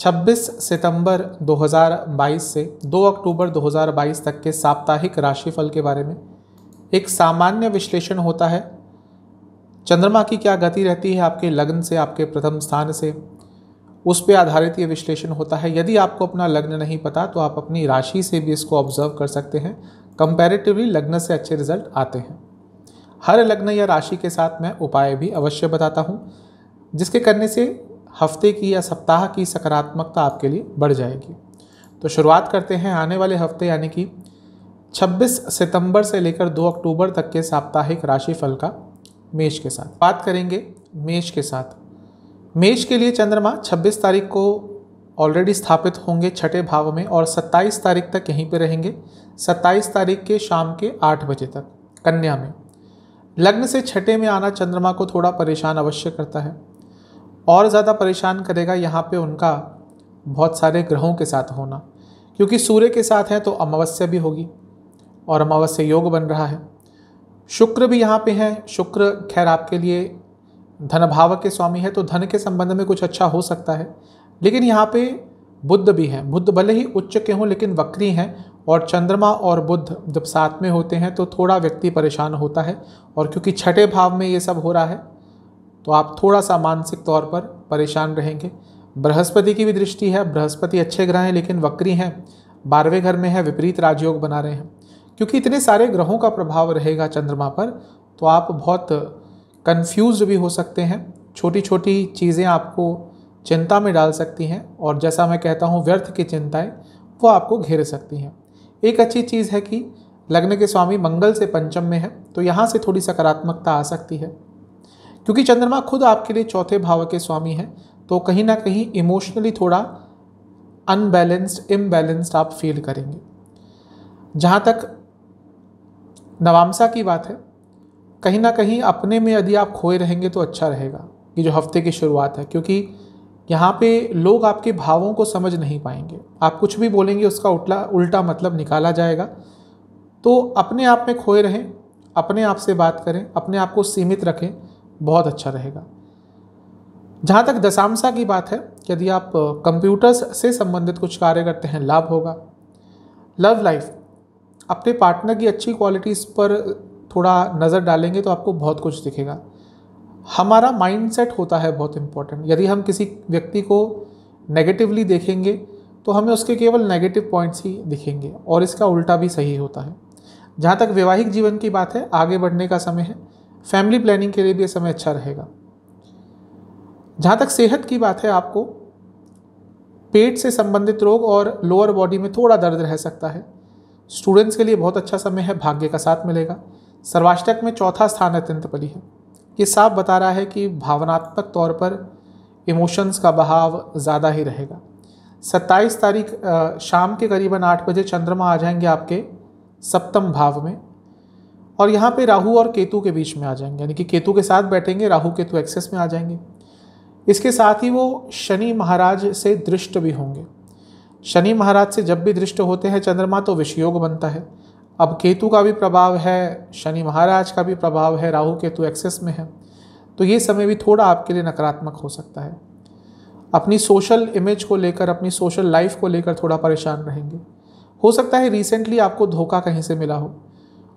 26 सितंबर 2022 से 2 अक्टूबर 2022 तक के साप्ताहिक राशिफल के बारे में एक सामान्य विश्लेषण होता है चंद्रमा की क्या गति रहती है आपके लग्न से आपके प्रथम स्थान से उस पर आधारित ये विश्लेषण होता है यदि आपको अपना लग्न नहीं पता तो आप अपनी राशि से भी इसको ऑब्जर्व कर सकते हैं कंपैरेटिवली लग्न से अच्छे रिजल्ट आते हैं हर लग्न या राशि के साथ मैं उपाय भी अवश्य बताता हूँ जिसके करने से हफ्ते की या सप्ताह की सकारात्मकता आपके लिए बढ़ जाएगी तो शुरुआत करते हैं आने वाले हफ्ते यानी कि 26 सितंबर से लेकर 2 अक्टूबर तक के साप्ताहिक राशिफल का मेष के साथ बात करेंगे मेष के साथ मेष के लिए चंद्रमा 26 तारीख को ऑलरेडी स्थापित होंगे छठे भाव में और 27 तारीख तक यहीं पर रहेंगे 27 तारीख के शाम के आठ बजे तक कन्या में लग्न से छठे में आना चंद्रमा को थोड़ा परेशान अवश्य करता है और ज़्यादा परेशान करेगा यहाँ पे उनका बहुत सारे ग्रहों के साथ होना क्योंकि सूर्य के साथ हैं तो अमावस्या भी होगी और अमावस्या योग बन रहा है शुक्र भी यहाँ पे है शुक्र खैर आपके लिए धन भाव के स्वामी है तो धन के संबंध में कुछ अच्छा हो सकता है लेकिन यहाँ पे बुद्ध भी हैं बुद्ध भले ही उच्च के हों लेकिन वक्री हैं और चंद्रमा और बुद्ध जब साथ में होते हैं तो थोड़ा व्यक्ति परेशान होता है और क्योंकि छठे भाव में ये सब हो रहा है तो आप थोड़ा सा मानसिक तौर पर परेशान रहेंगे बृहस्पति की भी दृष्टि है बृहस्पति अच्छे ग्रह हैं लेकिन वक्री हैं बारहवें घर में है विपरीत राजयोग बना रहे हैं क्योंकि इतने सारे ग्रहों का प्रभाव रहेगा चंद्रमा पर तो आप बहुत कन्फ्यूज भी हो सकते हैं छोटी छोटी चीज़ें आपको चिंता में डाल सकती हैं और जैसा मैं कहता हूँ व्यर्थ की चिंताएँ वो आपको घेर सकती हैं एक अच्छी चीज़ है कि लग्न के स्वामी मंगल से पंचम में है तो यहाँ से थोड़ी सकारात्मकता आ सकती है क्योंकि चंद्रमा खुद आपके लिए चौथे भाव के स्वामी हैं तो कहीं ना कहीं इमोशनली थोड़ा अनबैलेंस्ड इम्बैलेंस्ड आप फील करेंगे जहाँ तक नवामसा की बात है कहीं ना कहीं अपने में यदि आप खोए रहेंगे तो अच्छा रहेगा ये जो हफ्ते की शुरुआत है क्योंकि यहाँ पे लोग आपके भावों को समझ नहीं पाएंगे आप कुछ भी बोलेंगे उसका उल्टा उल्टा मतलब निकाला जाएगा तो अपने आप में खोए रहें अपने आप से बात करें अपने आप को सीमित रखें बहुत अच्छा रहेगा जहाँ तक दशामशा की बात है यदि आप कंप्यूटर्स से संबंधित कुछ कार्य करते हैं लाभ होगा लव लाइफ अपने पार्टनर की अच्छी क्वालिटीज़ पर थोड़ा नज़र डालेंगे तो आपको बहुत कुछ दिखेगा हमारा माइंडसेट होता है बहुत इम्पॉर्टेंट यदि हम किसी व्यक्ति को नेगेटिवली देखेंगे तो हमें उसके केवल नेगेटिव पॉइंट्स ही दिखेंगे और इसका उल्टा भी सही होता है जहाँ तक वैवाहिक जीवन की बात है आगे बढ़ने का समय है फैमिली प्लानिंग के लिए भी ये समय अच्छा रहेगा जहाँ तक सेहत की बात है आपको पेट से संबंधित रोग और लोअर बॉडी में थोड़ा दर्द रह सकता है स्टूडेंट्स के लिए बहुत अच्छा समय है भाग्य का साथ मिलेगा सर्वाष्टक में चौथा स्थान अत्यंत बली है ये साफ बता रहा है कि भावनात्मक तौर पर इमोशंस का बहाव ज़्यादा ही रहेगा सत्ताईस तारीख शाम के करीबन आठ बजे चंद्रमा आ जाएंगे आपके सप्तम भाव में और यहाँ पे राहु और केतु के बीच में आ जाएंगे यानी कि केतु के साथ बैठेंगे राहु केतु एक्सेस में आ जाएंगे इसके साथ ही वो शनि महाराज से दृष्ट भी होंगे शनि महाराज से जब भी दृष्ट होते हैं चंद्रमा तो विषयोग बनता है अब केतु का भी प्रभाव है शनि महाराज का भी प्रभाव है राहु केतु एक्सेस में है तो ये समय भी थोड़ा आपके लिए नकारात्मक हो सकता है अपनी सोशल इमेज को लेकर अपनी सोशल लाइफ को लेकर थोड़ा परेशान रहेंगे हो सकता है रिसेंटली आपको धोखा कहीं से मिला हो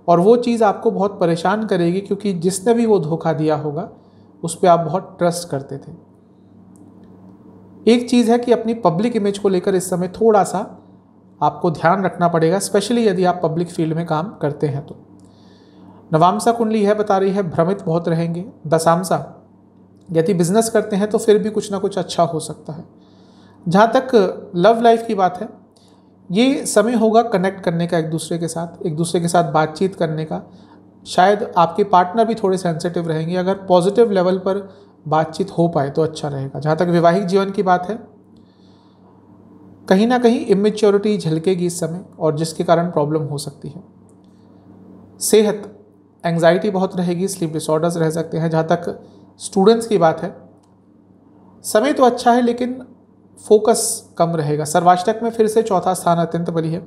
और वो चीज़ आपको बहुत परेशान करेगी क्योंकि जिसने भी वो धोखा दिया होगा उस पर आप बहुत ट्रस्ट करते थे एक चीज़ है कि अपनी पब्लिक इमेज को लेकर इस समय थोड़ा सा आपको ध्यान रखना पड़ेगा स्पेशली यदि आप पब्लिक फील्ड में काम करते हैं तो नवामसा कुंडली है बता रही है भ्रमित बहुत रहेंगे दसामसा यदि बिजनेस करते हैं तो फिर भी कुछ ना कुछ अच्छा हो सकता है जहाँ तक लव लाइफ की बात है ये समय होगा कनेक्ट करने का एक दूसरे के साथ एक दूसरे के साथ बातचीत करने का शायद आपके पार्टनर भी थोड़े सेंसिटिव रहेंगे अगर पॉजिटिव लेवल पर बातचीत हो पाए तो अच्छा रहेगा जहाँ तक वैवाहिक जीवन की बात है कहीं ना कहीं इमेच्योरिटी झलकेगी इस समय और जिसके कारण प्रॉब्लम हो सकती है सेहत एंग्जाइटी बहुत रहेगी स्लीप डिसऑर्डर्स रह सकते हैं जहाँ तक स्टूडेंट्स की बात है समय तो अच्छा है लेकिन फोकस कम रहेगा सर्वाष्टक में फिर से चौथा स्थान अत्यंत बली है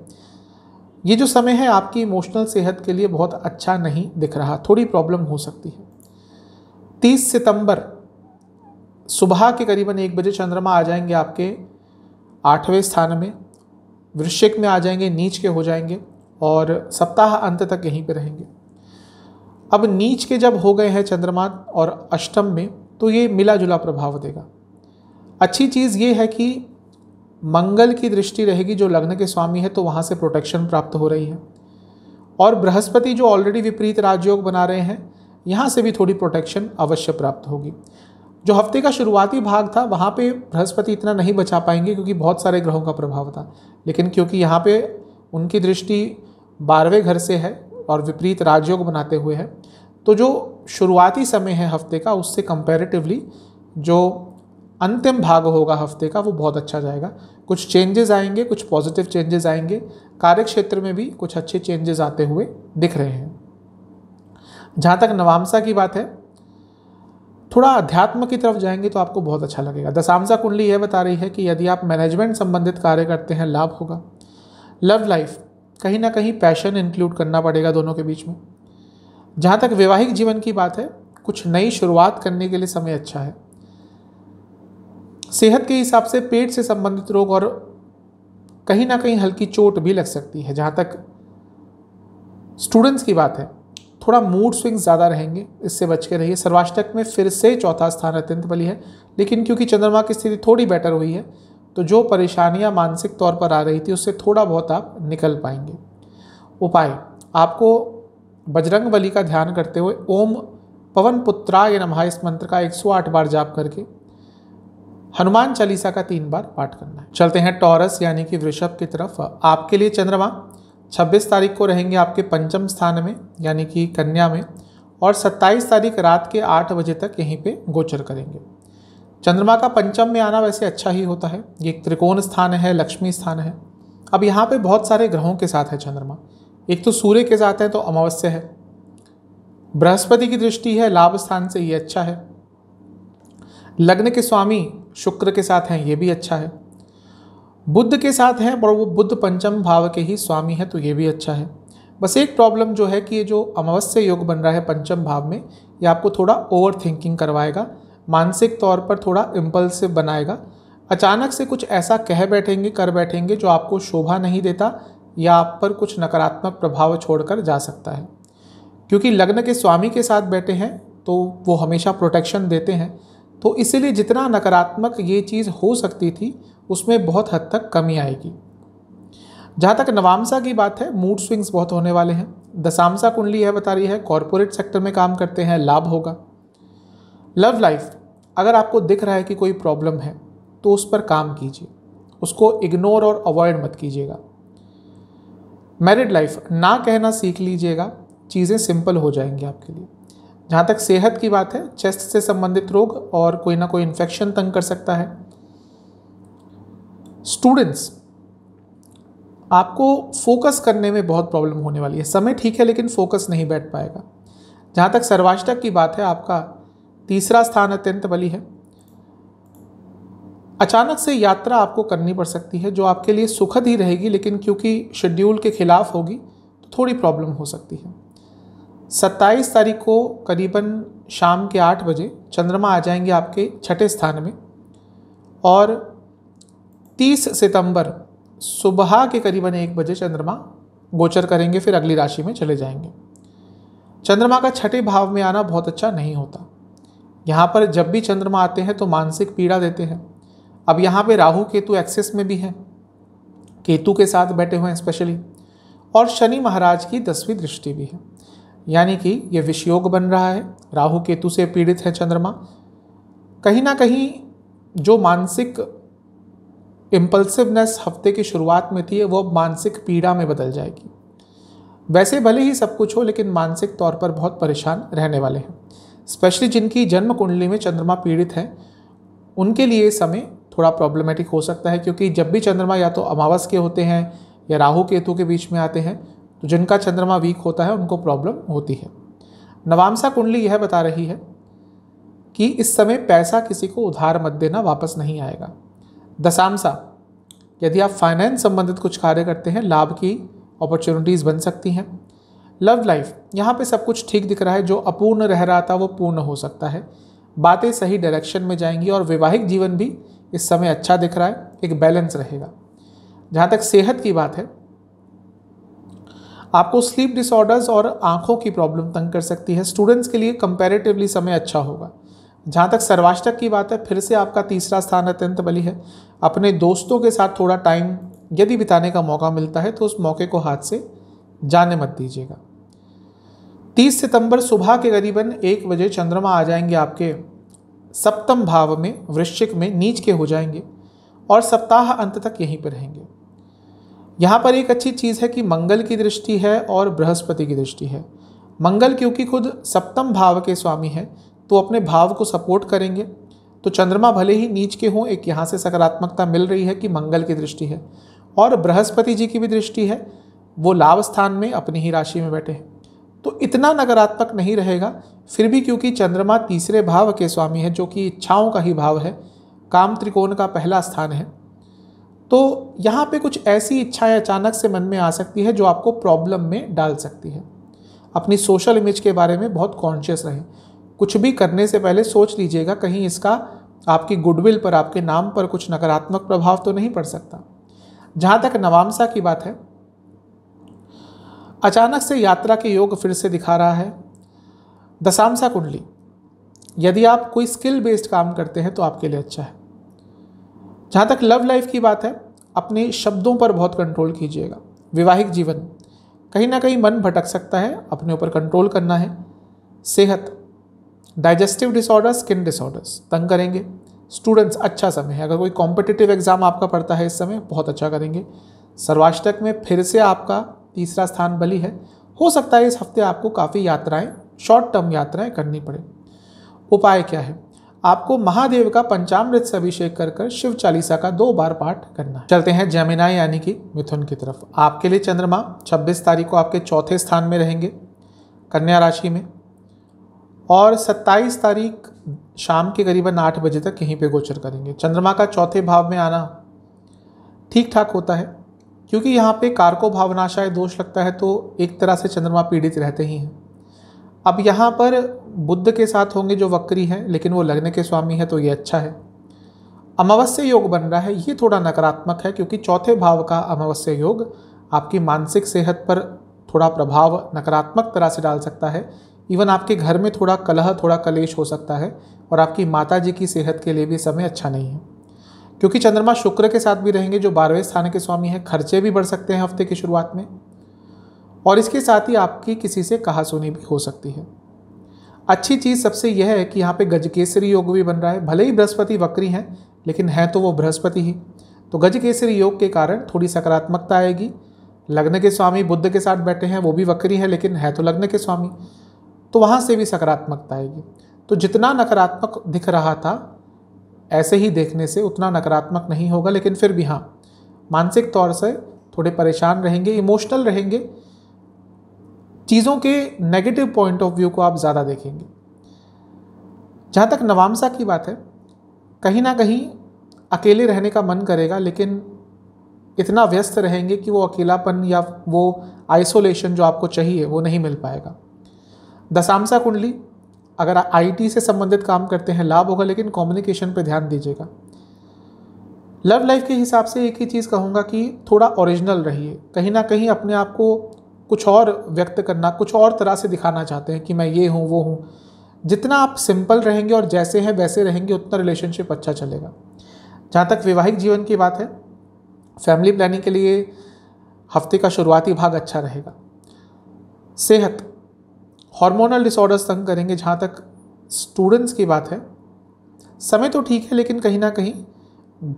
ये जो समय है आपकी इमोशनल सेहत के लिए बहुत अच्छा नहीं दिख रहा थोड़ी प्रॉब्लम हो सकती है तीस सितंबर सुबह के करीबन एक बजे चंद्रमा आ जाएंगे आपके आठवें स्थान में वृश्चिक में आ जाएंगे नीच के हो जाएंगे और सप्ताह अंत तक यहीं पर रहेंगे अब नीच के जब हो गए हैं चंद्रमा और अष्टम में तो ये मिला जुला प्रभाव देगा अच्छी चीज़ ये है कि मंगल की दृष्टि रहेगी जो लग्न के स्वामी है तो वहाँ से प्रोटेक्शन प्राप्त हो रही है और बृहस्पति जो ऑलरेडी विपरीत राजयोग बना रहे हैं यहाँ से भी थोड़ी प्रोटेक्शन अवश्य प्राप्त होगी जो हफ्ते का शुरुआती भाग था वहाँ पे बृहस्पति इतना नहीं बचा पाएंगे क्योंकि बहुत सारे ग्रहों का प्रभाव था लेकिन क्योंकि यहाँ पे उनकी दृष्टि बारहवें घर से है और विपरीत राजयोग बनाते हुए है तो जो शुरुआती समय है हफ्ते का उससे कंपेरेटिवली जो अंतिम भाग होगा हफ्ते का वो बहुत अच्छा जाएगा कुछ चेंजेस आएंगे कुछ पॉजिटिव चेंजेस आएंगे कार्य क्षेत्र में भी कुछ अच्छे चेंजेस आते हुए दिख रहे हैं जहाँ तक नवामसा की बात है थोड़ा अध्यात्म की तरफ जाएंगे तो आपको बहुत अच्छा लगेगा दशामसा कुंडली यह बता रही है कि यदि आप मैनेजमेंट संबंधित कार्य करते हैं लाभ होगा लव लाइफ कहीं ना कहीं पैशन इंक्लूड करना पड़ेगा दोनों के बीच में जहाँ तक वैवाहिक जीवन की बात है कुछ नई शुरुआत करने के लिए समय अच्छा है सेहत के हिसाब से पेट से संबंधित रोग और कहीं ना कहीं हल्की चोट भी लग सकती है जहाँ तक स्टूडेंट्स की बात है थोड़ा मूड स्विंग ज़्यादा रहेंगे इससे बच के रहिए सर्वाष्टक में फिर से चौथा स्थान अत्यंत बली है लेकिन क्योंकि चंद्रमा की स्थिति थोड़ी बेटर हुई है तो जो परेशानियाँ मानसिक तौर पर आ रही थी उससे थोड़ा बहुत आप निकल पाएंगे उपाय आपको बजरंग बली का ध्यान करते हुए ओम पवन पुत्राय नमः इस मंत्र का 108 बार जाप करके हनुमान चालीसा का तीन बार पाठ करना है चलते हैं टॉरस यानी कि वृषभ की तरफ आपके लिए चंद्रमा 26 तारीख को रहेंगे आपके पंचम स्थान में यानी कि कन्या में और 27 तारीख रात के 8 बजे तक यहीं पे गोचर करेंगे चंद्रमा का पंचम में आना वैसे अच्छा ही होता है ये त्रिकोण स्थान है लक्ष्मी स्थान है अब यहाँ पे बहुत सारे ग्रहों के साथ है चंद्रमा एक तो सूर्य के साथ है तो अमावस्या है बृहस्पति की दृष्टि है लाभ स्थान से ये अच्छा है लग्न के स्वामी शुक्र के साथ हैं ये भी अच्छा है बुद्ध के साथ हैं पर वो बुद्ध पंचम भाव के ही स्वामी हैं तो ये भी अच्छा है बस एक प्रॉब्लम जो है कि ये जो अमावस्या योग बन रहा है पंचम भाव में ये आपको थोड़ा ओवर थिंकिंग करवाएगा मानसिक तौर पर थोड़ा इम्पल्सिव बनाएगा अचानक से कुछ ऐसा कह बैठेंगे कर बैठेंगे जो आपको शोभा नहीं देता या आप पर कुछ नकारात्मक प्रभाव छोड़कर जा सकता है क्योंकि लग्न के स्वामी के साथ बैठे हैं तो वो हमेशा प्रोटेक्शन देते हैं तो इसीलिए जितना नकारात्मक ये चीज़ हो सकती थी उसमें बहुत हद तक कमी आएगी जहाँ तक नवामसा की बात है मूड स्विंग्स बहुत होने वाले हैं दशामसा कुंडली यह बता रही है कॉरपोरेट सेक्टर में काम करते हैं लाभ होगा लव लाइफ अगर आपको दिख रहा है कि कोई प्रॉब्लम है तो उस पर काम कीजिए उसको इग्नोर और अवॉइड मत कीजिएगा मैरिड लाइफ ना कहना सीख लीजिएगा चीज़ें सिंपल हो जाएंगी आपके लिए जहाँ तक सेहत की बात है चेस्ट से संबंधित रोग और कोई ना कोई इन्फेक्शन तंग कर सकता है स्टूडेंट्स आपको फोकस करने में बहुत प्रॉब्लम होने वाली है समय ठीक है लेकिन फोकस नहीं बैठ पाएगा जहाँ तक सर्वाष्टक की बात है आपका तीसरा स्थान अत्यंत बली है अचानक से यात्रा आपको करनी पड़ सकती है जो आपके लिए सुखद ही रहेगी लेकिन क्योंकि शेड्यूल के खिलाफ होगी तो थोड़ी प्रॉब्लम हो सकती है सत्ताईस तारीख को करीबन शाम के आठ बजे चंद्रमा आ जाएंगे आपके छठे स्थान में और तीस सितंबर सुबह के करीबन एक बजे चंद्रमा गोचर करेंगे फिर अगली राशि में चले जाएंगे चंद्रमा का छठे भाव में आना बहुत अच्छा नहीं होता यहाँ पर जब भी चंद्रमा आते हैं तो मानसिक पीड़ा देते हैं अब यहाँ पे राहु केतु एक्सेस में भी है केतु के साथ बैठे हुए हैं स्पेशली और शनि महाराज की दसवीं दृष्टि भी है यानी कि ये विषयोग बन रहा है राहु केतु से पीड़ित है चंद्रमा कहीं ना कहीं जो मानसिक इम्पल्सिवनेस हफ्ते की शुरुआत में थी वो मानसिक पीड़ा में बदल जाएगी वैसे भले ही सब कुछ हो लेकिन मानसिक तौर पर बहुत परेशान रहने वाले हैं स्पेशली जिनकी जन्म कुंडली में चंद्रमा पीड़ित हैं उनके लिए समय थोड़ा प्रॉब्लमेटिक हो सकता है क्योंकि जब भी चंद्रमा या तो अमावस के होते हैं या राहु केतु के बीच में आते हैं तो जिनका चंद्रमा वीक होता है उनको प्रॉब्लम होती है नवामसा कुंडली यह बता रही है कि इस समय पैसा किसी को उधार मत देना वापस नहीं आएगा दशामसा यदि आप फाइनेंस संबंधित कुछ कार्य करते हैं लाभ की अपॉर्चुनिटीज़ बन सकती हैं लव लाइफ यहाँ पे सब कुछ ठीक दिख रहा है जो अपूर्ण रह रहा था वो पूर्ण हो सकता है बातें सही डायरेक्शन में जाएंगी और वैवाहिक जीवन भी इस समय अच्छा दिख रहा है एक बैलेंस रहेगा जहाँ तक सेहत की बात है आपको स्लीप डिसऑर्डर्स और आंखों की प्रॉब्लम तंग कर सकती है स्टूडेंट्स के लिए कंपैरेटिवली समय अच्छा होगा जहाँ तक सर्वाष्टक की बात है फिर से आपका तीसरा स्थान अत्यंत बली है अपने दोस्तों के साथ थोड़ा टाइम यदि बिताने का मौका मिलता है तो उस मौके को हाथ से जाने मत दीजिएगा तीस सितंबर सुबह के करीबन एक बजे चंद्रमा आ जाएंगे आपके सप्तम भाव में वृश्चिक में नीच के हो जाएंगे और सप्ताह अंत तक यहीं पर रहेंगे यहाँ पर एक अच्छी चीज़ है कि मंगल की दृष्टि है और बृहस्पति की दृष्टि है मंगल क्योंकि खुद सप्तम भाव के स्वामी हैं तो अपने भाव को सपोर्ट करेंगे तो चंद्रमा भले ही नीच के हों एक यहाँ से सकारात्मकता मिल रही है कि मंगल की दृष्टि है और बृहस्पति जी की भी दृष्टि है वो लाभ स्थान में अपनी ही राशि में बैठे हैं तो इतना नकारात्मक नहीं रहेगा फिर भी क्योंकि चंद्रमा तीसरे भाव के स्वामी है जो कि इच्छाओं का ही भाव है काम त्रिकोण का पहला स्थान है तो यहाँ पे कुछ ऐसी इच्छाएं अचानक से मन में आ सकती है जो आपको प्रॉब्लम में डाल सकती है अपनी सोशल इमेज के बारे में बहुत कॉन्शियस रहें कुछ भी करने से पहले सोच लीजिएगा कहीं इसका आपकी गुडविल पर आपके नाम पर कुछ नकारात्मक प्रभाव तो नहीं पड़ सकता जहाँ तक नवामसा की बात है अचानक से यात्रा के योग फिर से दिखा रहा है दशामसा कुंडली यदि आप कोई स्किल बेस्ड काम करते हैं तो आपके लिए अच्छा है जहाँ तक लव लाइफ की बात है अपने शब्दों पर बहुत कंट्रोल कीजिएगा विवाहिक जीवन कहीं ना कहीं मन भटक सकता है अपने ऊपर कंट्रोल करना है सेहत डाइजेस्टिव डिसऑर्डर्स स्किन डिसऑर्डर्स तंग करेंगे स्टूडेंट्स अच्छा समय है अगर कोई कॉम्पिटिटिव एग्जाम आपका पड़ता है इस समय बहुत अच्छा करेंगे सर्वाष्टक में फिर से आपका तीसरा स्थान बली है हो सकता है इस हफ्ते आपको काफ़ी यात्राएं शॉर्ट टर्म यात्राएं करनी पड़े उपाय क्या है आपको महादेव का पंचामृत से अभिषेक कर कर शिव चालीसा का दो बार पाठ करना चलते हैं जमिना यानी कि मिथुन की तरफ आपके लिए चंद्रमा 26 तारीख को आपके चौथे स्थान में रहेंगे कन्या राशि में और 27 तारीख शाम के करीबन आठ बजे तक यहीं पे गोचर करेंगे चंद्रमा का चौथे भाव में आना ठीक ठाक होता है क्योंकि यहाँ पर कारको भावनाशाय दोष लगता है तो एक तरह से चंद्रमा पीड़ित रहते ही हैं अब यहाँ पर बुद्ध के साथ होंगे जो वक्री हैं लेकिन वो लग्न के स्वामी है तो ये अच्छा है अमावस्या योग बन रहा है ये थोड़ा नकारात्मक है क्योंकि चौथे भाव का अमावस्या योग आपकी मानसिक सेहत पर थोड़ा प्रभाव नकारात्मक तरह से डाल सकता है इवन आपके घर में थोड़ा कलह थोड़ा कलेश हो सकता है और आपकी माता जी की सेहत के लिए भी समय अच्छा नहीं है क्योंकि चंद्रमा शुक्र के साथ भी रहेंगे जो बारहवें स्थान के स्वामी हैं खर्चे भी बढ़ सकते हैं हफ्ते की शुरुआत में और इसके साथ ही आपकी किसी से कहा सुनी भी हो सकती है अच्छी चीज़ सबसे यह है कि यहाँ पे गजकेसरी योग भी बन रहा है भले ही बृहस्पति वक्री हैं लेकिन हैं तो वो बृहस्पति ही तो गजकेसरी योग के कारण थोड़ी सकारात्मकता आएगी लग्न के स्वामी बुद्ध के साथ बैठे हैं वो भी वक्री हैं लेकिन है तो लग्न के स्वामी तो वहाँ से भी सकारात्मकता आएगी तो जितना नकारात्मक दिख रहा था ऐसे ही देखने से उतना नकारात्मक नहीं होगा लेकिन फिर भी हाँ मानसिक तौर से थोड़े परेशान रहेंगे इमोशनल रहेंगे चीज़ों के नेगेटिव पॉइंट ऑफ व्यू को आप ज़्यादा देखेंगे जहाँ तक नवामसा की बात है कहीं ना कहीं अकेले रहने का मन करेगा लेकिन इतना व्यस्त रहेंगे कि वो अकेलापन या वो आइसोलेशन जो आपको चाहिए वो नहीं मिल पाएगा दसामसा कुंडली अगर आईटी से संबंधित काम करते हैं लाभ होगा लेकिन कम्युनिकेशन पर ध्यान दीजिएगा लव लाइफ के हिसाब से एक ही चीज़ कहूँगा कि थोड़ा ओरिजिनल रहिए कहीं ना कहीं अपने आप को कुछ और व्यक्त करना कुछ और तरह से दिखाना चाहते हैं कि मैं ये हूँ वो हूँ जितना आप सिंपल रहेंगे और जैसे हैं वैसे रहेंगे उतना रिलेशनशिप अच्छा चलेगा जहाँ तक वैवाहिक जीवन की बात है फैमिली प्लानिंग के लिए हफ्ते का शुरुआती भाग अच्छा रहेगा सेहत हार्मोनल डिसऑर्डर्स तंग करेंगे जहाँ तक स्टूडेंट्स की बात है समय तो ठीक है लेकिन कहीं ना कहीं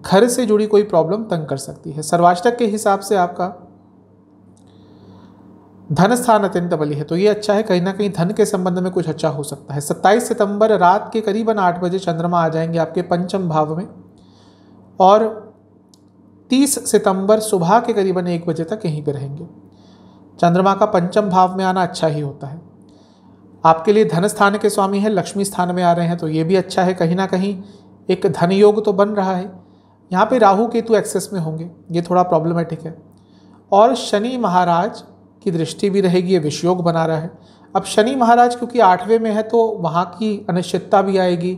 घर से जुड़ी कोई प्रॉब्लम तंग कर सकती है सर्वाष्टक के हिसाब से आपका धन स्थान अत्यंत बलि है तो ये अच्छा है कहीं ना कहीं धन के संबंध में कुछ अच्छा हो सकता है 27 सितंबर रात के करीबन आठ बजे चंद्रमा आ जाएंगे आपके पंचम भाव में और 30 सितंबर सुबह के करीबन एक बजे तक यहीं पर रहेंगे चंद्रमा का पंचम भाव में आना अच्छा ही होता है आपके लिए धन स्थान के स्वामी हैं लक्ष्मी स्थान में आ रहे हैं तो ये भी अच्छा है कहीं ना कहीं एक धन योग तो बन रहा है यहाँ पे राहु केतु एक्सेस में होंगे ये थोड़ा प्रॉब्लमेटिक है और शनि महाराज की दृष्टि भी रहेगी ये विषयोग बना रहा है अब शनि महाराज क्योंकि आठवें में है तो वहाँ की अनिश्चितता भी आएगी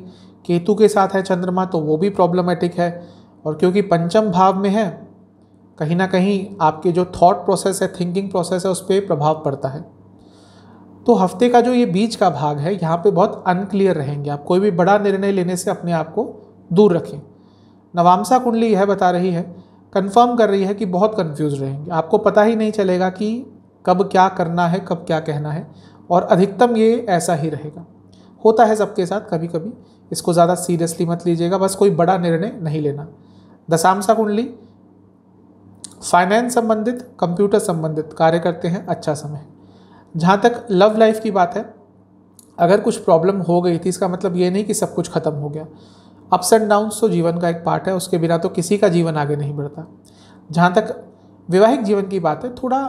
केतु के साथ है चंद्रमा तो वो भी प्रॉब्लमेटिक है और क्योंकि पंचम भाव में है कहीं ना कहीं आपके जो थॉट प्रोसेस है थिंकिंग प्रोसेस है उस पर प्रभाव पड़ता है तो हफ्ते का जो ये बीच का भाग है यहाँ पे बहुत अनक्लियर रहेंगे आप कोई भी बड़ा निर्णय लेने से अपने आप को दूर रखें नवामसा कुंडली यह बता रही है कंफर्म कर रही है कि बहुत कंफ्यूज रहेंगे आपको पता ही नहीं चलेगा कि कब क्या करना है कब क्या कहना है और अधिकतम ये ऐसा ही रहेगा होता है सबके साथ कभी कभी इसको ज़्यादा सीरियसली मत लीजिएगा बस कोई बड़ा निर्णय नहीं लेना दशामसा कुंडली फाइनेंस संबंधित कंप्यूटर संबंधित कार्य करते हैं अच्छा समय जहाँ तक लव लाइफ की बात है अगर कुछ प्रॉब्लम हो गई थी इसका मतलब ये नहीं कि सब कुछ खत्म हो गया अप्स एंड डाउन तो जीवन का एक पार्ट है उसके बिना तो किसी का जीवन आगे नहीं बढ़ता जहाँ तक वैवाहिक जीवन की बात है थोड़ा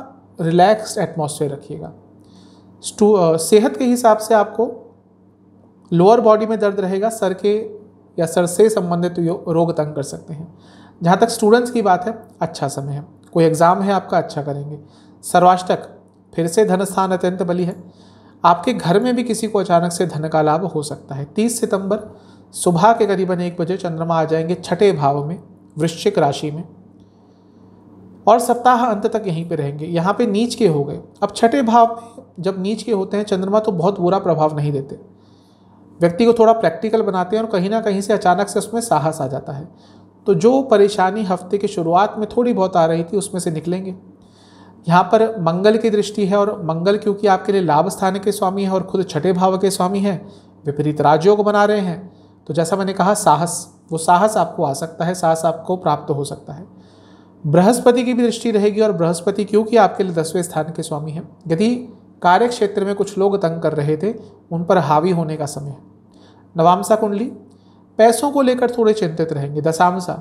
रिलैक्स्ड एटमॉस्फेयर रखिएगा सेहत के हिसाब से आपको लोअर बॉडी में दर्द रहेगा सर के या सर से संबंधित रोग तंग कर सकते हैं जहाँ तक स्टूडेंट्स की बात है अच्छा समय है कोई एग्ज़ाम है आपका अच्छा करेंगे सर्वाष्टक फिर से धन स्थान अत्यंत बली है आपके घर में भी किसी को अचानक से धन का लाभ हो सकता है तीस सितंबर सुबह के करीबन एक बजे चंद्रमा आ जाएंगे छठे भाव में वृश्चिक राशि में और सप्ताह अंत तक यहीं पे रहेंगे यहाँ पे नीच के हो गए अब छठे भाव जब नीच के होते हैं चंद्रमा तो बहुत बुरा प्रभाव नहीं देते व्यक्ति को थोड़ा प्रैक्टिकल बनाते हैं और कहीं ना कहीं से अचानक से उसमें साहस आ जाता है तो जो परेशानी हफ्ते की शुरुआत में थोड़ी बहुत आ रही थी उसमें से निकलेंगे यहाँ पर मंगल की दृष्टि है और मंगल क्योंकि आपके लिए लाभ स्थान के स्वामी हैं और खुद छठे भाव के स्वामी हैं विपरीत राजयोग बना रहे हैं तो जैसा मैंने कहा साहस वो साहस आपको आ सकता है साहस आपको प्राप्त हो सकता है बृहस्पति की भी दृष्टि रहेगी और बृहस्पति क्योंकि आपके लिए दसवें स्थान के स्वामी हैं यदि कार्य क्षेत्र में कुछ लोग तंग कर रहे थे उन पर हावी होने का समय है नवामसा कुंडली पैसों को लेकर थोड़े चिंतित रहेंगे दशामसा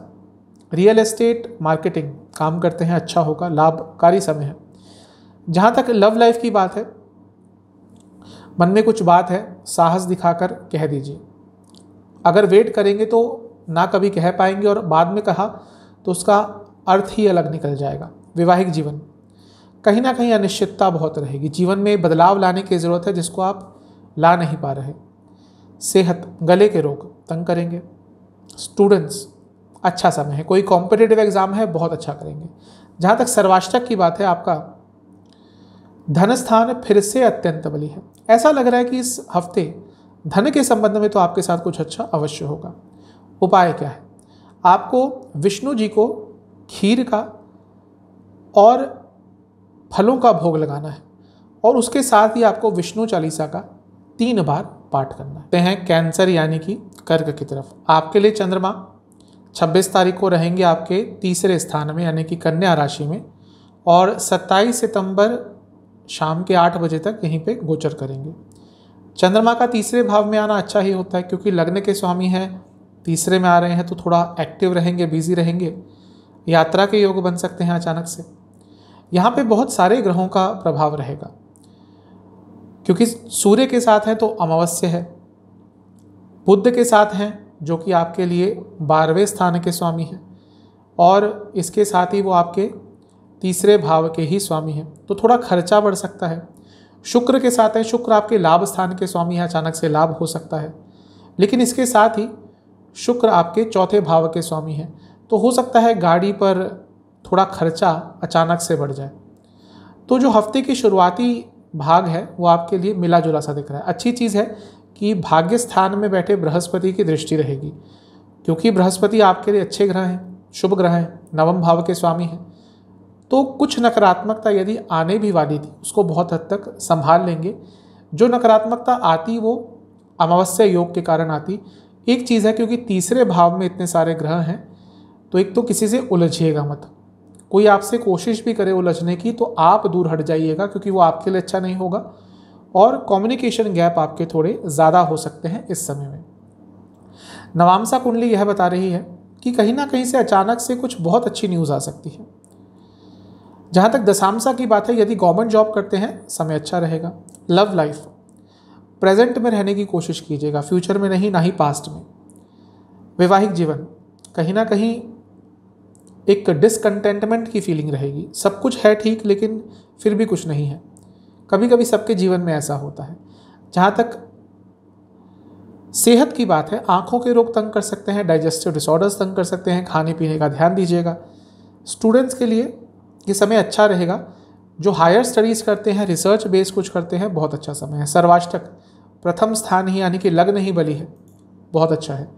रियल एस्टेट मार्केटिंग काम करते हैं अच्छा होगा लाभकारी समय है जहाँ तक लव लाइफ की बात है मन में कुछ बात है साहस दिखाकर कह दीजिए अगर वेट करेंगे तो ना कभी कह पाएंगे और बाद में कहा तो उसका अर्थ ही अलग निकल जाएगा वैवाहिक जीवन कहीं ना कहीं अनिश्चितता बहुत रहेगी जीवन में बदलाव लाने की ज़रूरत है जिसको आप ला नहीं पा रहे सेहत गले के रोग तंग करेंगे स्टूडेंट्स अच्छा समय है कोई कॉम्पिटेटिव एग्ज़ाम है बहुत अच्छा करेंगे जहाँ तक सर्वाष्टक की बात है आपका धन स्थान फिर से अत्यंत बली है ऐसा लग रहा है कि इस हफ्ते धन के संबंध में तो आपके साथ कुछ अच्छा अवश्य होगा उपाय क्या है आपको विष्णु जी को खीर का और फलों का भोग लगाना है और उसके साथ ही आपको विष्णु चालीसा का तीन बार पाठ करना है हैं कैंसर यानी कि कर्क की तरफ आपके लिए चंद्रमा 26 तारीख को रहेंगे आपके तीसरे स्थान में यानी कि कन्या राशि में और 27 सितंबर शाम के आठ बजे तक यहीं पे गोचर करेंगे चंद्रमा का तीसरे भाव में आना अच्छा ही होता है क्योंकि लग्न के स्वामी हैं तीसरे में आ रहे हैं तो थोड़ा एक्टिव रहेंगे बिजी रहेंगे यात्रा के योग बन सकते हैं अचानक से यहाँ पे बहुत सारे ग्रहों का प्रभाव रहेगा क्योंकि सूर्य के साथ है तो अमावस्या है बुद्ध के साथ हैं जो कि आपके लिए बारहवें स्थान के स्वामी हैं और इसके साथ ही वो आपके तीसरे भाव के ही स्वामी हैं तो थोड़ा खर्चा बढ़ सकता है शुक्र के साथ है शुक्र आपके लाभ स्थान के स्वामी हैं अचानक से लाभ हो सकता है लेकिन इसके साथ ही शुक्र आपके चौथे भाव के स्वामी हैं तो हो सकता है गाड़ी पर थोड़ा खर्चा अचानक से बढ़ जाए तो जो हफ्ते की शुरुआती भाग है वो आपके लिए मिला जुला सा दिख रहा है अच्छी चीज़ है कि भाग्य स्थान में बैठे बृहस्पति की दृष्टि रहेगी क्योंकि बृहस्पति आपके लिए अच्छे ग्रह हैं शुभ ग्रह हैं नवम भाव के स्वामी हैं तो कुछ नकारात्मकता यदि आने भी वाली थी उसको बहुत हद तक संभाल लेंगे जो नकारात्मकता आती वो अमावस्या योग के कारण आती एक चीज़ है क्योंकि तीसरे भाव में इतने सारे ग्रह हैं तो एक तो किसी से उलझिएगा मत कोई आपसे कोशिश भी करे उलझने की तो आप दूर हट जाइएगा क्योंकि वो आपके लिए अच्छा नहीं होगा और कम्युनिकेशन गैप आपके थोड़े ज़्यादा हो सकते हैं इस समय में नवामसा कुंडली यह बता रही है कि कहीं ना कहीं से अचानक से कुछ बहुत अच्छी न्यूज़ आ सकती है जहाँ तक दशामसा की बात है यदि गवर्नमेंट जॉब करते हैं समय अच्छा रहेगा लव लाइफ प्रेजेंट में रहने की कोशिश कीजिएगा फ्यूचर में नहीं ना ही पास्ट में वैवाहिक जीवन कहीं ना कहीं एक डिसकंटेंटमेंट की फीलिंग रहेगी सब कुछ है ठीक लेकिन फिर भी कुछ नहीं है कभी कभी सबके जीवन में ऐसा होता है जहाँ तक सेहत की बात है आँखों के रोग तंग कर सकते हैं डाइजेस्टिव डिसऑर्डर्स तंग कर सकते हैं खाने पीने का ध्यान दीजिएगा स्टूडेंट्स के लिए ये समय अच्छा रहेगा जो हायर स्टडीज़ करते हैं रिसर्च बेस कुछ करते हैं बहुत अच्छा समय है सर्वाष्टक प्रथम स्थान ही यानी कि लग्न ही बली है बहुत अच्छा है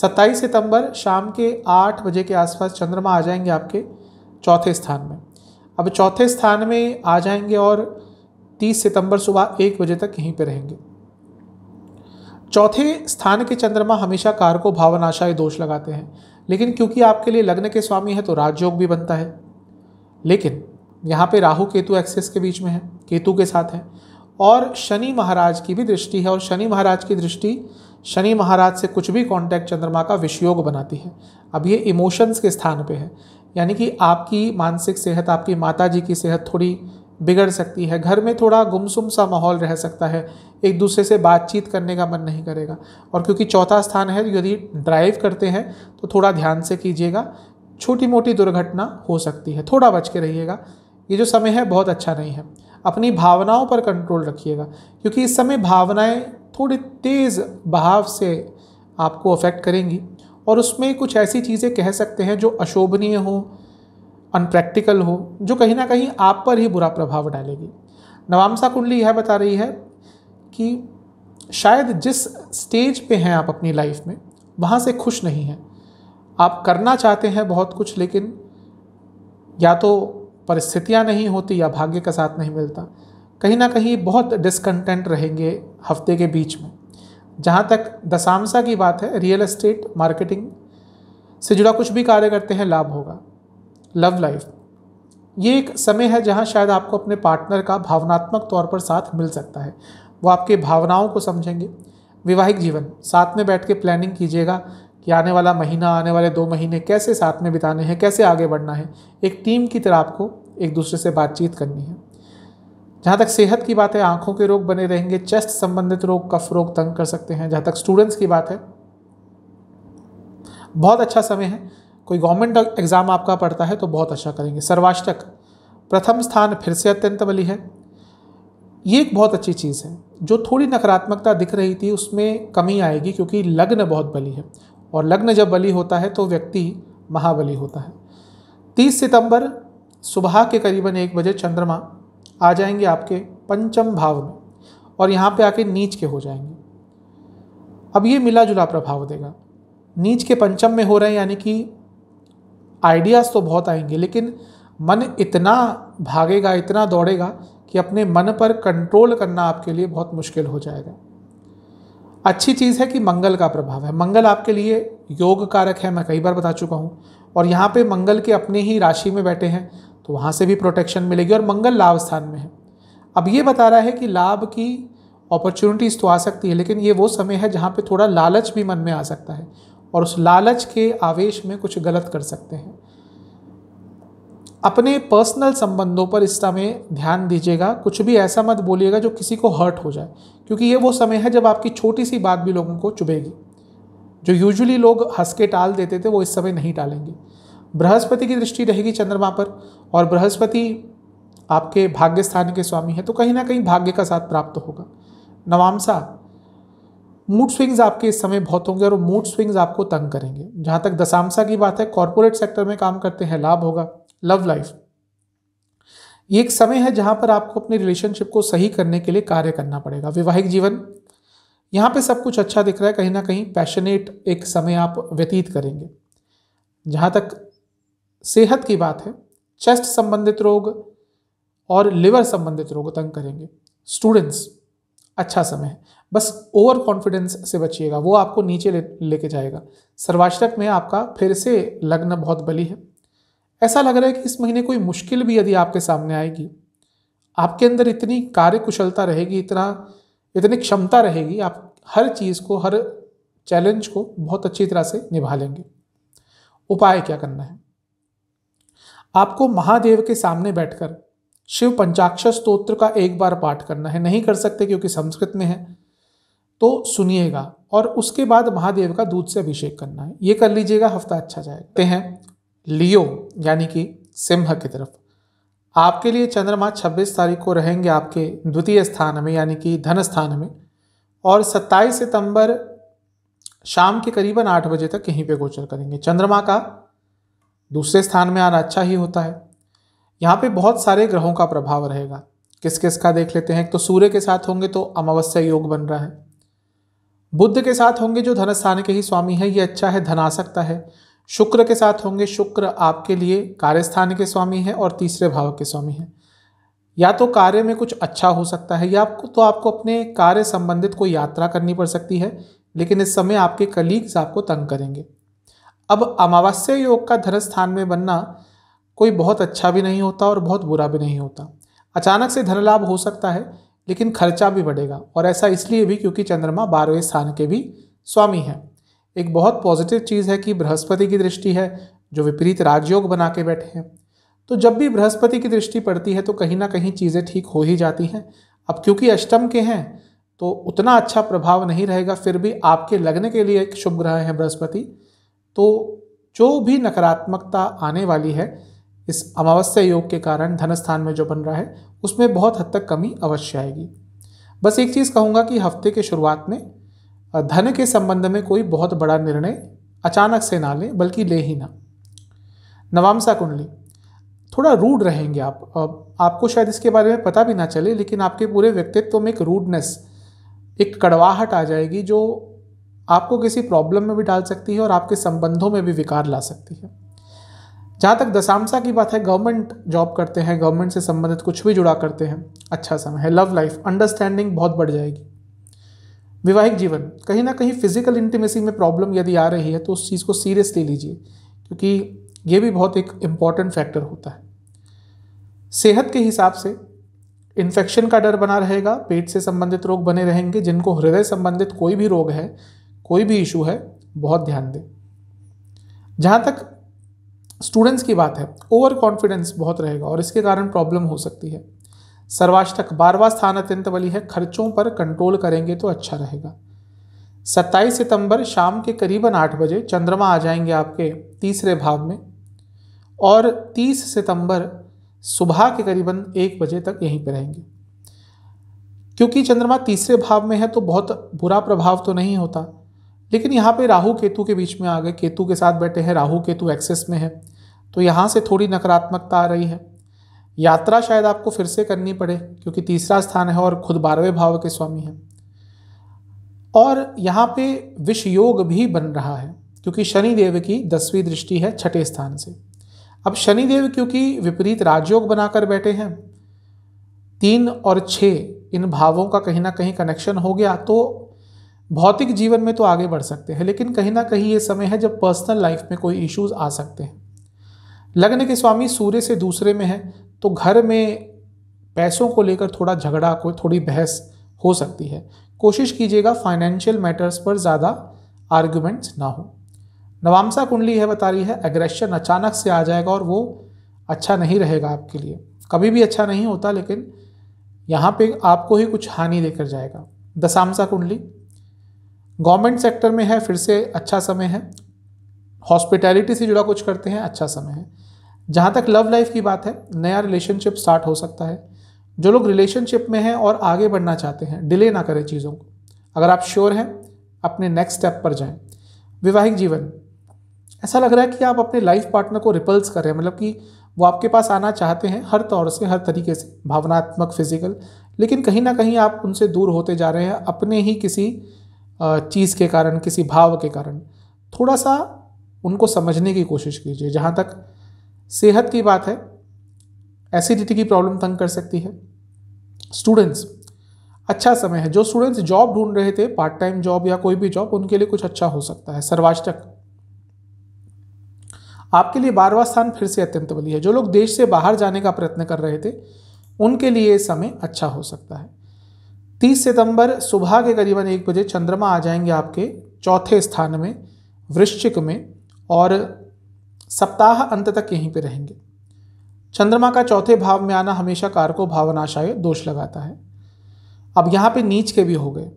सत्ताईस सितंबर शाम के आठ बजे के आसपास चंद्रमा आ जाएंगे आपके चौथे स्थान में अब चौथे स्थान में आ जाएंगे और तीस सितंबर सुबह एक बजे तक यहीं पर रहेंगे चौथे स्थान के चंद्रमा हमेशा कार को भावनाशाई दोष लगाते हैं लेकिन क्योंकि आपके लिए लग्न के स्वामी है तो राजयोग भी बनता है लेकिन यहाँ पे राहु केतु एक्सेस के बीच में है केतु के साथ है और शनि महाराज की भी दृष्टि है और शनि महाराज की दृष्टि शनि महाराज से कुछ भी कांटेक्ट चंद्रमा का विषयोग बनाती है अब ये इमोशंस के स्थान पे है यानी कि आपकी मानसिक सेहत आपकी माता जी की सेहत थोड़ी बिगड़ सकती है घर में थोड़ा गुमसुम सा माहौल रह सकता है एक दूसरे से बातचीत करने का मन नहीं करेगा और क्योंकि चौथा स्थान है यदि ड्राइव करते हैं तो थोड़ा ध्यान से कीजिएगा छोटी मोटी दुर्घटना हो सकती है थोड़ा बच के रहिएगा ये जो समय है बहुत अच्छा नहीं है अपनी भावनाओं पर कंट्रोल रखिएगा क्योंकि इस समय भावनाएं थोड़े तेज़ बहाव से आपको अफेक्ट करेंगी और उसमें कुछ ऐसी चीज़ें कह सकते हैं जो अशोभनीय हो अनप्रैक्टिकल हो जो कहीं ना कहीं आप पर ही बुरा प्रभाव डालेगी नवामसा कुंडली यह बता रही है कि शायद जिस स्टेज पे हैं आप अपनी लाइफ में वहाँ से खुश नहीं हैं आप करना चाहते हैं बहुत कुछ लेकिन या तो परिस्थितियाँ नहीं होती या भाग्य का साथ नहीं मिलता कहीं ना कहीं बहुत डिसकंटेंट रहेंगे हफ्ते के बीच में जहाँ तक दशामसा की बात है रियल एस्टेट मार्केटिंग से जुड़ा कुछ भी कार्य करते हैं लाभ होगा लव लाइफ ये एक समय है जहाँ शायद आपको अपने पार्टनर का भावनात्मक तौर पर साथ मिल सकता है वो आपके भावनाओं को समझेंगे वैवाहिक जीवन साथ में बैठ के प्लानिंग कीजिएगा कि आने वाला महीना आने वाले दो महीने कैसे साथ में बिताने हैं कैसे आगे बढ़ना है एक टीम की तरह आपको एक दूसरे से बातचीत करनी है जहाँ तक सेहत की बात है आँखों के रोग बने रहेंगे चेस्ट संबंधित रोग कफ रोग तंग कर सकते हैं जहाँ तक स्टूडेंट्स की बात है बहुत अच्छा समय है कोई गवर्नमेंट एग्ज़ाम आपका पड़ता है तो बहुत अच्छा करेंगे सर्वाष्टक प्रथम स्थान फिर से अत्यंत बली है ये एक बहुत अच्छी चीज़ है जो थोड़ी नकारात्मकता दिख रही थी उसमें कमी आएगी क्योंकि लग्न बहुत बली है और लग्न जब बली होता है तो व्यक्ति महाबली होता है 30 सितंबर सुबह के करीबन एक बजे चंद्रमा आ जाएंगे आपके पंचम भाव में और यहाँ पे आके नीच के हो जाएंगे अब ये मिला जुला प्रभाव देगा नीच के पंचम में हो रहे हैं यानी कि आइडियाज़ तो बहुत आएंगे लेकिन मन इतना भागेगा इतना दौड़ेगा कि अपने मन पर कंट्रोल करना आपके लिए बहुत मुश्किल हो जाएगा अच्छी चीज़ है कि मंगल का प्रभाव है मंगल आपके लिए योग कारक है मैं कई बार बता चुका हूँ और यहाँ पे मंगल के अपने ही राशि में बैठे हैं तो वहाँ से भी प्रोटेक्शन मिलेगी और मंगल लाभ स्थान में है अब ये बता रहा है कि लाभ की अपॉर्चुनिटीज़ तो आ सकती है लेकिन ये वो समय है जहाँ पे थोड़ा लालच भी मन में आ सकता है और उस लालच के आवेश में कुछ गलत कर सकते हैं अपने पर्सनल संबंधों पर इस समय ध्यान दीजिएगा कुछ भी ऐसा मत बोलिएगा जो किसी को हर्ट हो जाए क्योंकि ये वो समय है जब आपकी छोटी सी बात भी लोगों को चुभेगी जो यूजुअली लोग हंस के टाल देते थे वो इस समय नहीं टालेंगे बृहस्पति की दृष्टि रहेगी चंद्रमा पर और बृहस्पति आपके भाग्य स्थान के स्वामी है तो कहीं ना कहीं भाग्य का साथ प्राप्त होगा नवामसा मूड स्विंग्स आपके इस समय बहुत होंगे और मूड स्विंग्स आपको तंग करेंगे जहाँ तक दशामसा की बात है कॉरपोरेट सेक्टर में काम करते हैं लाभ होगा लव लाइफ ये एक समय है जहाँ पर आपको अपने रिलेशनशिप को सही करने के लिए कार्य करना पड़ेगा वैवाहिक जीवन यहाँ पे सब कुछ अच्छा दिख रहा है कहीं ना कहीं पैशनेट एक समय आप व्यतीत करेंगे जहाँ तक सेहत की बात है चेस्ट संबंधित रोग और लिवर संबंधित रोग तंग करेंगे स्टूडेंट्स अच्छा समय है बस ओवर कॉन्फिडेंस से बचिएगा वो आपको नीचे ले लेके जाएगा सर्वाश्रक में आपका फिर से लग्न बहुत बली है ऐसा लग रहा है कि इस महीने कोई मुश्किल भी यदि आपके सामने आएगी आपके अंदर इतनी कार्य कुशलता रहेगी इतना इतनी क्षमता रहेगी आप हर चीज़ को हर चैलेंज को बहुत अच्छी तरह से निभा लेंगे उपाय क्या करना है आपको महादेव के सामने बैठकर शिव पंचाक्षर स्तोत्र का एक बार पाठ करना है नहीं कर सकते क्योंकि संस्कृत में है तो सुनिएगा और उसके बाद महादेव का दूध से अभिषेक करना है ये कर लीजिएगा हफ्ता अच्छा जाएगा हैं लियो यानी कि सिंह की तरफ आपके लिए चंद्रमा 26 तारीख को रहेंगे आपके द्वितीय स्थान में यानी कि धन स्थान में और 27 सितंबर शाम के करीबन आठ बजे तक यहीं पे गोचर करेंगे चंद्रमा का दूसरे स्थान में आना अच्छा ही होता है यहाँ पे बहुत सारे ग्रहों का प्रभाव रहेगा किस किस का देख लेते हैं तो सूर्य के साथ होंगे तो अमावस्या योग बन रहा है बुद्ध के साथ होंगे जो धन स्थान के ही स्वामी है ये अच्छा है धन आ सकता है शुक्र के साथ होंगे शुक्र आपके लिए कार्यस्थान के स्वामी है और तीसरे भाव के स्वामी है या तो कार्य में कुछ अच्छा हो सकता है या आपको तो आपको अपने कार्य संबंधित कोई यात्रा करनी पड़ सकती है लेकिन इस समय आपके कलीग्स आपको तंग करेंगे अब अमावस्या योग का धन स्थान में बनना कोई बहुत अच्छा भी नहीं होता और बहुत बुरा भी नहीं होता अचानक से धन लाभ हो सकता है लेकिन खर्चा भी बढ़ेगा और ऐसा इसलिए भी क्योंकि चंद्रमा बारहवें स्थान के भी स्वामी हैं एक बहुत पॉजिटिव चीज़ है कि बृहस्पति की दृष्टि है जो विपरीत राजयोग बना के बैठे हैं तो जब भी बृहस्पति की दृष्टि पड़ती है तो कहीं ना कहीं चीज़ें ठीक हो ही जाती हैं अब क्योंकि अष्टम के हैं तो उतना अच्छा प्रभाव नहीं रहेगा फिर भी आपके लगने के लिए एक शुभ ग्रह है बृहस्पति तो जो भी नकारात्मकता आने वाली है इस अमावस्या योग के कारण धन स्थान में जो बन रहा है उसमें बहुत हद तक कमी अवश्य आएगी बस एक चीज़ कहूँगा कि हफ्ते के शुरुआत में धन के संबंध में कोई बहुत बड़ा निर्णय अचानक से ना लें बल्कि ले ही ना नवामसा कुंडली थोड़ा रूड रहेंगे आप आपको शायद इसके बारे में पता भी ना चले लेकिन आपके पूरे व्यक्तित्व में एक रूडनेस एक कड़वाहट आ जाएगी जो आपको किसी प्रॉब्लम में भी डाल सकती है और आपके संबंधों में भी विकार ला सकती है जहाँ तक दशामसा की बात है गवर्नमेंट जॉब करते हैं गवर्नमेंट से संबंधित कुछ भी जुड़ा करते हैं अच्छा समय है लव लाइफ अंडरस्टैंडिंग बहुत बढ़ जाएगी वैवाहिक जीवन कहीं ना कहीं फिजिकल इंटीमेसी में प्रॉब्लम यदि आ रही है तो उस चीज़ को सीरियसली लीजिए क्योंकि ये भी बहुत एक इम्पॉर्टेंट फैक्टर होता है सेहत के हिसाब से इन्फेक्शन का डर बना रहेगा पेट से संबंधित रोग बने रहेंगे जिनको हृदय संबंधित कोई भी रोग है कोई भी इशू है बहुत ध्यान दें जहाँ तक स्टूडेंट्स की बात है ओवर कॉन्फिडेंस बहुत रहेगा और इसके कारण प्रॉब्लम हो सकती है सर्वाष्टक बारवा स्थान अत्यंत वाली है खर्चों पर कंट्रोल करेंगे तो अच्छा रहेगा 27 सितंबर शाम के करीबन आठ बजे चंद्रमा आ जाएंगे आपके तीसरे भाव में और 30 सितंबर सुबह के करीबन एक बजे तक यहीं पर रहेंगे क्योंकि चंद्रमा तीसरे भाव में है तो बहुत बुरा प्रभाव तो नहीं होता लेकिन यहाँ पे राहु केतु के बीच में आ गए केतु के साथ बैठे हैं राहु केतु एक्सेस में है तो यहाँ से थोड़ी नकारात्मकता आ रही है यात्रा शायद आपको फिर से करनी पड़े क्योंकि तीसरा स्थान है और खुद बारहवें भाव के स्वामी हैं और यहाँ पे विष योग भी बन रहा है क्योंकि शनि देव की दसवीं दृष्टि है छठे स्थान से अब शनि देव क्योंकि विपरीत राजयोग बनाकर बैठे हैं तीन और छः इन भावों का कहीं ना कहीं कनेक्शन हो गया तो भौतिक जीवन में तो आगे बढ़ सकते हैं लेकिन कहीं ना कहीं ये समय है जब पर्सनल लाइफ में कोई इश्यूज आ सकते हैं लग्न के स्वामी सूर्य से दूसरे में है तो घर में पैसों को लेकर थोड़ा झगड़ा कोई थोड़ी बहस हो सकती है कोशिश कीजिएगा फाइनेंशियल मैटर्स पर ज़्यादा आर्ग्यूमेंट्स ना हो नवामसा कुंडली है बता रही है एग्रेशन अचानक से आ जाएगा और वो अच्छा नहीं रहेगा आपके लिए कभी भी अच्छा नहीं होता लेकिन यहाँ पे आपको ही कुछ हानि देकर जाएगा दसामसा कुंडली गवर्नमेंट सेक्टर में है फिर से अच्छा समय है हॉस्पिटैलिटी से जुड़ा कुछ करते हैं अच्छा समय है जहाँ तक लव लाइफ की बात है नया रिलेशनशिप स्टार्ट हो सकता है जो लोग रिलेशनशिप में हैं और आगे बढ़ना चाहते हैं डिले ना करें चीज़ों को अगर आप श्योर हैं अपने नेक्स्ट स्टेप पर जाएं वैवाहिक जीवन ऐसा लग रहा है कि आप अपने लाइफ पार्टनर को रिपल्स कर रहे हैं मतलब कि वो आपके पास आना चाहते हैं हर तौर से हर तरीके से भावनात्मक फिजिकल लेकिन कहीं ना कहीं आप उनसे दूर होते जा रहे हैं अपने ही किसी चीज़ के कारण किसी भाव के कारण थोड़ा सा उनको समझने की कोशिश कीजिए जहाँ तक सेहत की बात है एसिडिटी की प्रॉब्लम तंग कर सकती है स्टूडेंट्स अच्छा समय है जो स्टूडेंट्स जॉब ढूंढ रहे थे पार्ट टाइम जॉब या कोई भी जॉब उनके लिए कुछ अच्छा हो सकता है सर्वाष्टक आपके लिए बारवा स्थान फिर से अत्यंत बली है जो लोग देश से बाहर जाने का प्रयत्न कर रहे थे उनके लिए समय अच्छा हो सकता है तीस सितंबर सुबह के करीबन एक बजे चंद्रमा आ जाएंगे आपके चौथे स्थान में वृश्चिक में और सप्ताह अंत तक यहीं पर रहेंगे चंद्रमा का चौथे भाव में आना हमेशा कारको भावनाशाय दोष लगाता है अब यहाँ पे नीच के भी हो गए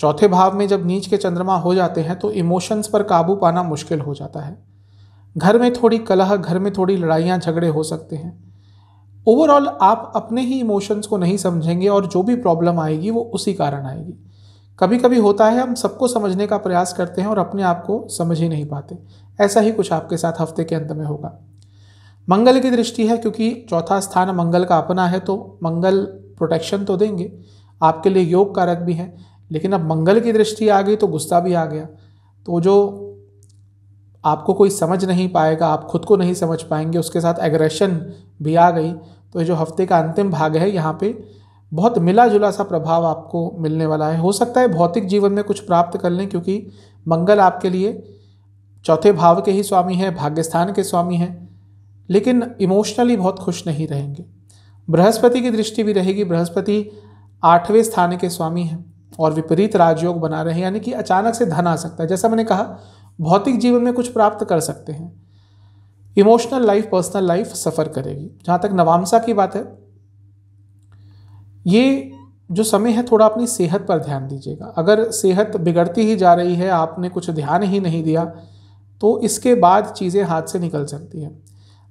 चौथे भाव में जब नीच के चंद्रमा हो जाते हैं तो इमोशंस पर काबू पाना मुश्किल हो जाता है घर में थोड़ी कलह घर में थोड़ी लड़ाइयाँ झगड़े हो सकते हैं ओवरऑल आप अपने ही इमोशंस को नहीं समझेंगे और जो भी प्रॉब्लम आएगी वो उसी कारण आएगी कभी कभी होता है हम सबको समझने का प्रयास करते हैं और अपने आप को समझ ही नहीं पाते ऐसा ही कुछ आपके साथ हफ्ते के अंत में होगा मंगल की दृष्टि है क्योंकि चौथा स्थान मंगल का अपना है तो मंगल प्रोटेक्शन तो देंगे आपके लिए योग कारक भी है लेकिन अब मंगल की दृष्टि आ गई तो गुस्सा भी आ गया तो जो आपको कोई समझ नहीं पाएगा आप खुद को नहीं समझ पाएंगे उसके साथ एग्रेशन भी आ गई तो जो हफ्ते का अंतिम भाग है यहाँ पे बहुत मिला जुला सा प्रभाव आपको मिलने वाला है हो सकता है भौतिक जीवन में कुछ प्राप्त कर लें क्योंकि मंगल आपके लिए चौथे भाव के ही स्वामी हैं भाग्यस्थान के स्वामी हैं लेकिन इमोशनली बहुत खुश नहीं रहेंगे बृहस्पति की दृष्टि भी रहेगी बृहस्पति आठवें स्थान के स्वामी हैं और विपरीत राजयोग बना रहे हैं यानी कि अचानक से धन आ सकता है जैसा मैंने कहा भौतिक जीवन में कुछ प्राप्त कर सकते हैं emotional life personal life suffer करेगी जहाँ तक नवामसा की बात है ये जो समय है थोड़ा अपनी सेहत पर ध्यान दीजिएगा अगर सेहत बिगड़ती ही जा रही है आपने कुछ ध्यान ही नहीं दिया तो इसके बाद चीज़ें हाथ से निकल सकती हैं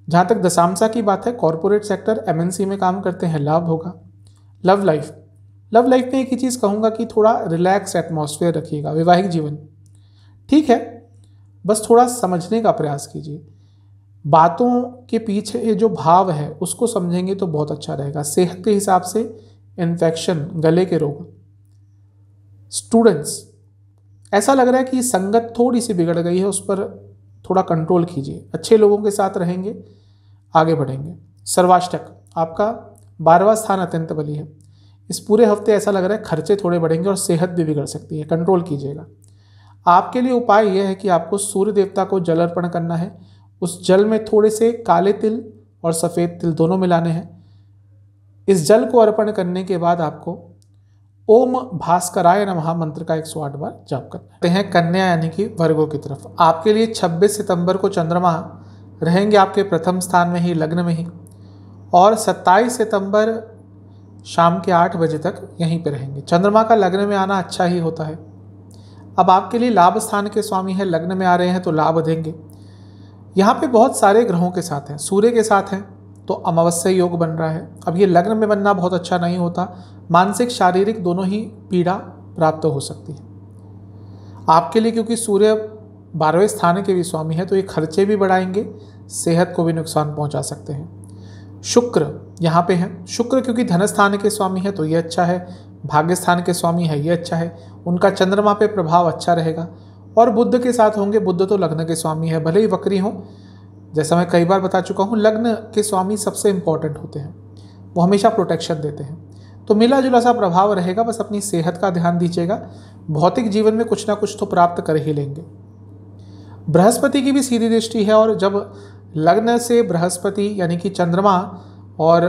जहाँ तक दशामसा की बात है कॉरपोरेट सेक्टर एमएनसी में काम करते हैं लाभ होगा लव लाइफ लव लाइफ में एक ही चीज़ कहूँगा कि थोड़ा रिलैक्स एटमोसफेयर रखिएगा वैवाहिक जीवन ठीक है बस थोड़ा समझने का प्रयास कीजिए बातों के पीछे जो भाव है उसको समझेंगे तो बहुत अच्छा रहेगा सेहत के हिसाब से इन्फेक्शन गले के रोग स्टूडेंट्स ऐसा लग रहा है कि संगत थोड़ी सी बिगड़ गई है उस पर थोड़ा कंट्रोल कीजिए अच्छे लोगों के साथ रहेंगे आगे बढ़ेंगे सर्वाष्टक आपका बारहवा स्थान अत्यंत बली है इस पूरे हफ्ते ऐसा लग रहा है खर्चे थोड़े बढ़ेंगे और सेहत भी बिगड़ सकती है कंट्रोल कीजिएगा आपके लिए उपाय यह है कि आपको सूर्य देवता को जल अर्पण करना है उस जल में थोड़े से काले तिल और सफ़ेद तिल दोनों मिलाने हैं इस जल को अर्पण करने के बाद आपको ओम भास्कराय नमः मंत्र का आठ बार जाप करते हैं कन्या यानी कि वर्गों की तरफ आपके लिए 26 सितंबर को चंद्रमा रहेंगे आपके प्रथम स्थान में ही लग्न में ही और 27 सितंबर शाम के आठ बजे तक यहीं पर रहेंगे चंद्रमा का लग्न में आना अच्छा ही होता है अब आपके लिए लाभ स्थान के स्वामी हैं लग्न में आ रहे हैं तो लाभ देंगे यहाँ पे बहुत सारे ग्रहों के साथ हैं सूर्य के साथ हैं तो अमावस्या योग बन रहा है अब ये लग्न में बनना बहुत अच्छा नहीं होता मानसिक शारीरिक दोनों ही पीड़ा प्राप्त हो सकती है आपके लिए क्योंकि सूर्य बारहवें स्थान के भी स्वामी है तो ये खर्चे भी बढ़ाएंगे सेहत को भी नुकसान पहुंचा सकते हैं शुक्र यहाँ पे है शुक्र क्योंकि धन स्थान के स्वामी है तो ये अच्छा है भाग्य स्थान के स्वामी है ये अच्छा है उनका चंद्रमा पे प्रभाव अच्छा रहेगा और बुद्ध के साथ होंगे बुद्ध तो लग्न के स्वामी है भले ही वक्री हों जैसा मैं कई बार बता चुका हूँ लग्न के स्वामी सबसे इंपॉर्टेंट होते हैं वो हमेशा प्रोटेक्शन देते हैं तो मिला जुला सा प्रभाव रहेगा बस अपनी सेहत का ध्यान दीजिएगा भौतिक जीवन में कुछ ना कुछ तो प्राप्त कर ही लेंगे बृहस्पति की भी सीधी दृष्टि है और जब लग्न से बृहस्पति यानी कि चंद्रमा और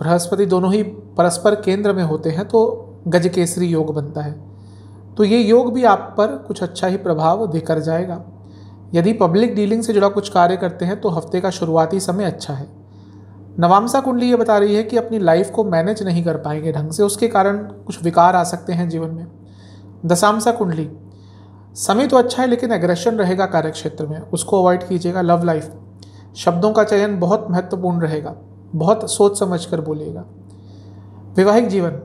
बृहस्पति दोनों ही परस्पर केंद्र में होते हैं तो गजकेसरी योग बनता है तो ये योग भी आप पर कुछ अच्छा ही प्रभाव देकर जाएगा यदि पब्लिक डीलिंग से जुड़ा कुछ कार्य करते हैं तो हफ्ते का शुरुआती समय अच्छा है नवामसा कुंडली ये बता रही है कि अपनी लाइफ को मैनेज नहीं कर पाएंगे ढंग से उसके कारण कुछ विकार आ सकते हैं जीवन में दशामसा कुंडली समय तो अच्छा है लेकिन एग्रेशन रहेगा कार्यक्षेत्र में उसको अवॉइड कीजिएगा लव लाइफ शब्दों का चयन बहुत महत्वपूर्ण रहेगा बहुत सोच समझ कर बोलिएगा वैवाहिक जीवन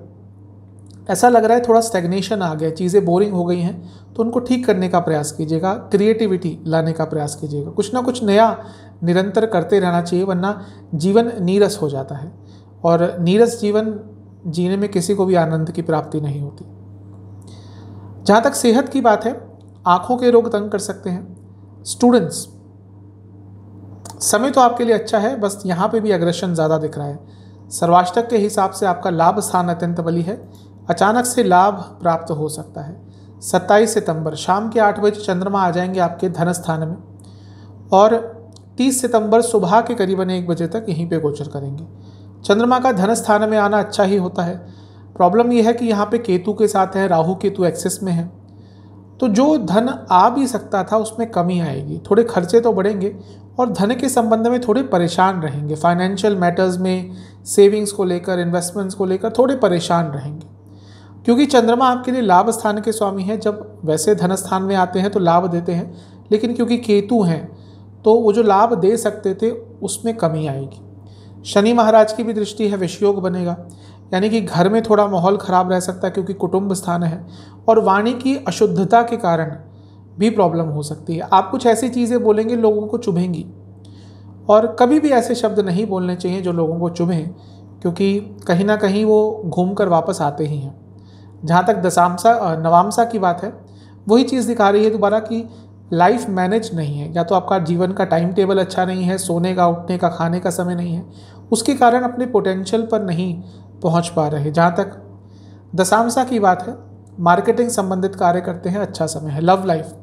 ऐसा लग रहा है थोड़ा स्टेग्नेशन आ गया चीज़ें बोरिंग हो गई हैं तो उनको ठीक करने का प्रयास कीजिएगा क्रिएटिविटी लाने का प्रयास कीजिएगा कुछ ना कुछ नया निरंतर करते रहना चाहिए वरना जीवन नीरस हो जाता है और नीरस जीवन जीने में किसी को भी आनंद की प्राप्ति नहीं होती जहाँ तक सेहत की बात है आँखों के रोग तंग कर सकते हैं स्टूडेंट्स समय तो आपके लिए अच्छा है बस यहाँ पे भी अग्रेशन ज़्यादा दिख रहा है सर्वाष्टक के हिसाब से आपका लाभ स्थान अत्यंत बली है अचानक से लाभ प्राप्त हो सकता है 27 सितंबर शाम के आठ बजे चंद्रमा आ जाएंगे आपके धन स्थान में और 30 सितंबर सुबह के करीबन एक बजे तक यहीं पे गोचर करेंगे चंद्रमा का धन स्थान में आना अच्छा ही होता है प्रॉब्लम यह है कि यहाँ पे केतु के साथ है राहु केतु एक्सेस में है तो जो धन आ भी सकता था उसमें कमी आएगी थोड़े खर्चे तो बढ़ेंगे और धन के संबंध में थोड़े परेशान रहेंगे फाइनेंशियल मैटर्स में सेविंग्स को लेकर इन्वेस्टमेंट्स को लेकर थोड़े परेशान रहेंगे क्योंकि चंद्रमा आपके लिए लाभ स्थान के स्वामी हैं जब वैसे धन स्थान में आते हैं तो लाभ देते हैं लेकिन क्योंकि केतु हैं तो वो जो लाभ दे सकते थे उसमें कमी आएगी शनि महाराज की भी दृष्टि है विषयोग बनेगा यानी कि घर में थोड़ा माहौल ख़राब रह सकता है क्योंकि कुटुंब स्थान है और वाणी की अशुद्धता के कारण भी प्रॉब्लम हो सकती है आप कुछ ऐसी चीज़ें बोलेंगे लोगों को चुभेंगी और कभी भी ऐसे शब्द नहीं बोलने चाहिए जो लोगों को चुभें क्योंकि कहीं ना कहीं वो घूम कर वापस आते ही हैं जहाँ तक दशामसा नवामसा की बात है वही चीज़ दिखा रही है दोबारा कि लाइफ मैनेज नहीं है या तो आपका जीवन का टाइम टेबल अच्छा नहीं है सोने का उठने का खाने का समय नहीं है उसके कारण अपने पोटेंशियल पर नहीं पहुंच पा रहे जहाँ तक दशामसा की बात है मार्केटिंग संबंधित कार्य करते हैं अच्छा समय है लव लाइफ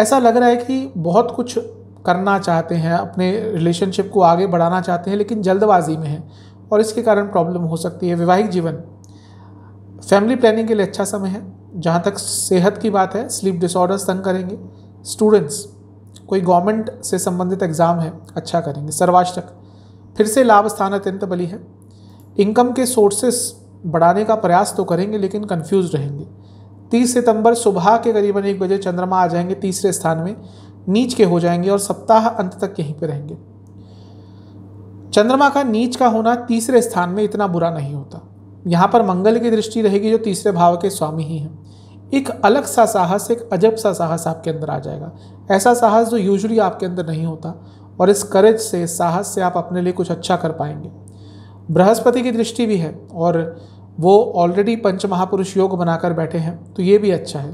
ऐसा लग रहा है कि बहुत कुछ करना चाहते हैं अपने रिलेशनशिप को आगे बढ़ाना चाहते हैं लेकिन जल्दबाजी में है और इसके कारण प्रॉब्लम हो सकती है वैवाहिक जीवन फैमिली प्लानिंग के लिए अच्छा समय है जहाँ तक सेहत की बात है स्लीप डिसऑर्डर्स तंग करेंगे स्टूडेंट्स कोई गवर्नमेंट से संबंधित एग्ज़ाम है अच्छा करेंगे सर्वाष्टक फिर से लाभ स्थान अत्यंत बली है इनकम के सोर्सेस बढ़ाने का प्रयास तो करेंगे लेकिन कन्फ्यूज रहेंगे तीस सितंबर सुबह के करीबन एक बजे चंद्रमा आ जाएंगे तीसरे स्थान में नीच के हो जाएंगे और सप्ताह अंत तक यहीं पर रहेंगे चंद्रमा का नीच का होना तीसरे स्थान में इतना बुरा नहीं होता यहाँ पर मंगल की दृष्टि रहेगी जो तीसरे भाव के स्वामी ही हैं एक अलग सा साहस एक अजब सा साहस आपके अंदर आ जाएगा ऐसा साहस जो यूजली आपके अंदर नहीं होता और इस करेज से साहस से आप अपने लिए कुछ अच्छा कर पाएंगे बृहस्पति की दृष्टि भी है और वो ऑलरेडी पंच महापुरुष योग बनाकर बैठे हैं तो ये भी अच्छा है